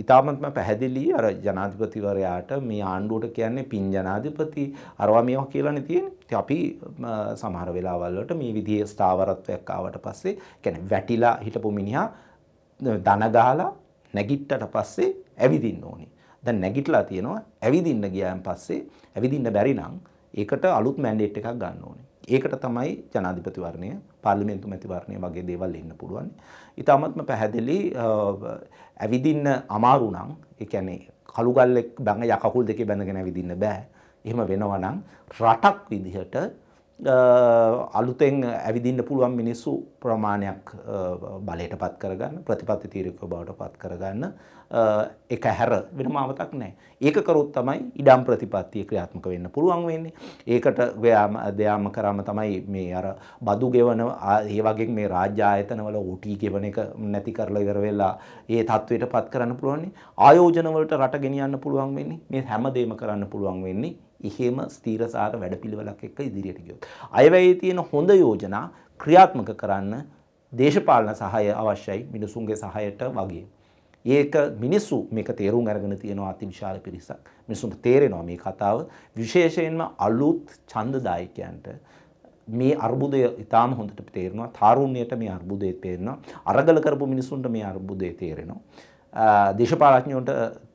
ඉතාමත්ම පැහැදිලි අර ජනාධිපතිවරයාට මේ ආණ්ඩුවට කියන්නේ පින් ජනාධිපති අරවා මේවා කියලානේ තියෙන්නේ. ඉතින් අපි සමහර වෙලාවල් වලට මේ විදිහේ ස්ථාවරත්වයක් ආවට පස්සේ කියන්නේ වැටිලා හිටපු මිනිහා දන ගහලා නැගිට්ටට පස්සේ ඇවිදින්න ඕනේ. දැන් නැගිටලා තියෙනවා ඇවිදින්න ගියාන් පස්සේ ඇවිදින්න බැරි නම් ඒකට අලුත් මැන්ඩේට් එකක් ගන්න ඕනේ. ඒකට තමයි ජනාධිපතිවරණය පාර්ලිමේන්තු මැතිවරණය වගේ දේවල් ඉන්න පුළුවන්. ඉතාමත්ම පැහැදිලි ඇවිදින්න අමාරු නම් ඒ කියන්නේ කළුගල්ලෙක් බැඟ යකකුල් දෙකේ බැඳගෙන ඇවිදින්න බෑ. එහෙම වෙනවා නම් රටක් විදිහට අලුතෙන් ඇවිදින්න පුළුවන් මිනිස්සු ප්‍රමාණයක් බලයටපත් කරගන්න ප්‍රතිපත්ති තීරකව බවට පත් කරගන්න එක හැර වෙන මාවතක් නැහැ. ඒක කරොත් තමයි ඉඩම් ප්‍රතිපත්තිය ක්‍රියාත්මක වෙන්න පුළුවන් වෙන්නේ. ඒකට ගයාම දයාම කරාම තමයි මේ අර බදු ගෙවන ඒ වගේ මේ රාජ්‍ය ආයතනවල OT ගෙවන එක නැති කරලා ඉවර වෙලා ඒ තත්වයටපත් කරන්න පුළුවන්. ආයෝජන වලට රට ගෙනියන්න පුළුවන් වෙන්නේ. මේ හැමදේම කරන්න පුළුවන් වෙන්නේ එහෙම ස්ථීරසාර වැඩපිළිවෙලක් එක්ක ඉදිරියට ගියොත්. අයවැයේ තියෙන හොඳ යෝජනා ක්‍රියාත්මක කරන්න දේශපාලන සහාය අවශ්‍යයි මිනිසුන්ගේ සහායට වගේ. ඒක මිනිස්සු මේක තේරුම් අරගෙන තියෙනවා අතිවිශාල පිරිසක්. මිනිසුන්ට තේරෙනවා මේ කතාව විශේෂයෙන්ම අලුත් ඡන්දදායකයන්ට මේ අර්බුදය ඉතාම හොඳට තේරෙනවා. තාරුණ්‍යයට මේ අර්බුදය තේරෙනවා. අරගල කරපු මිනිසුන්ට මේ අර්බුදය තේරෙනවා. දේශපාලඥයන්ට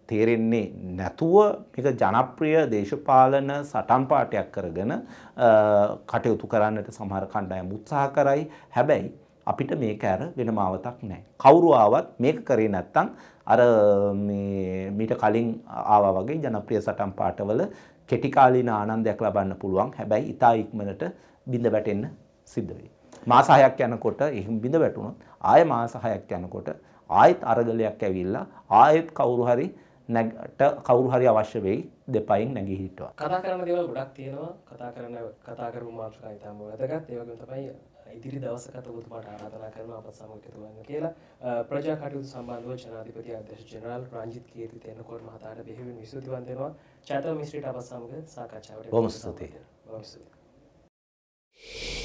තේරෙන්නේ නැතුව මේක ජනප්‍රිය දේශපාලන සටන් පාටයක් කරගෙන කටයුතු කරන්නට සමහර කණ්ඩායම් උත්සාහ කරයි. හැබැයි අපිට මේක ඇර වෙනම ආවතක් නැහැ. කවුරු ආවත් මේක කරේ නැත්නම් අර මේ මීට කලින් ආවා වගේ ජනප්‍රිය සටන් පාඨවල කෙටි කාලීන ආනන්දයක් ලබන්න පුළුවන්. හැබැයි ඊතා ඉක්මනට බිඳ වැටෙන්න සිද්ධ වෙයි. මාස 6ක් යනකොට එහෙම බිඳ වැටුණොත් ආය මාස 6ක් යනකොට ආයෙත් අරගලයක් ඇවිල්ලා ආයෙත් කවුරු හරි නැගට කවුරු හරි අවශ්‍ය වෙයි දෙපයින් නැගී හිටවා. කතා කරන දේවල් ගොඩක් තියෙනවා. කතා කරන කතා කරමු මාතෘකා ඊටම වැදගත්. ඒ වගේම තමයි ඉදිරි දවසකට ඔබතුමාට ආරාධනා කරනවා අපත් සමග එකතු වෙන්න කියලා ප්‍රජා කටයුතු සම්බන්ධව ජනාධිපති අධ්‍යක්ෂ ජෙනරාල් රංජිත් කීර්ති තෙන්නකෝට මහතාට බෙහෙවින් විසුතිවන්ත වෙනවා චෛතව මිශ්‍රීට අපත් සමග සාකච්ඡාවට බොහොම ස්තුතියි බොහොම ස්තුතියි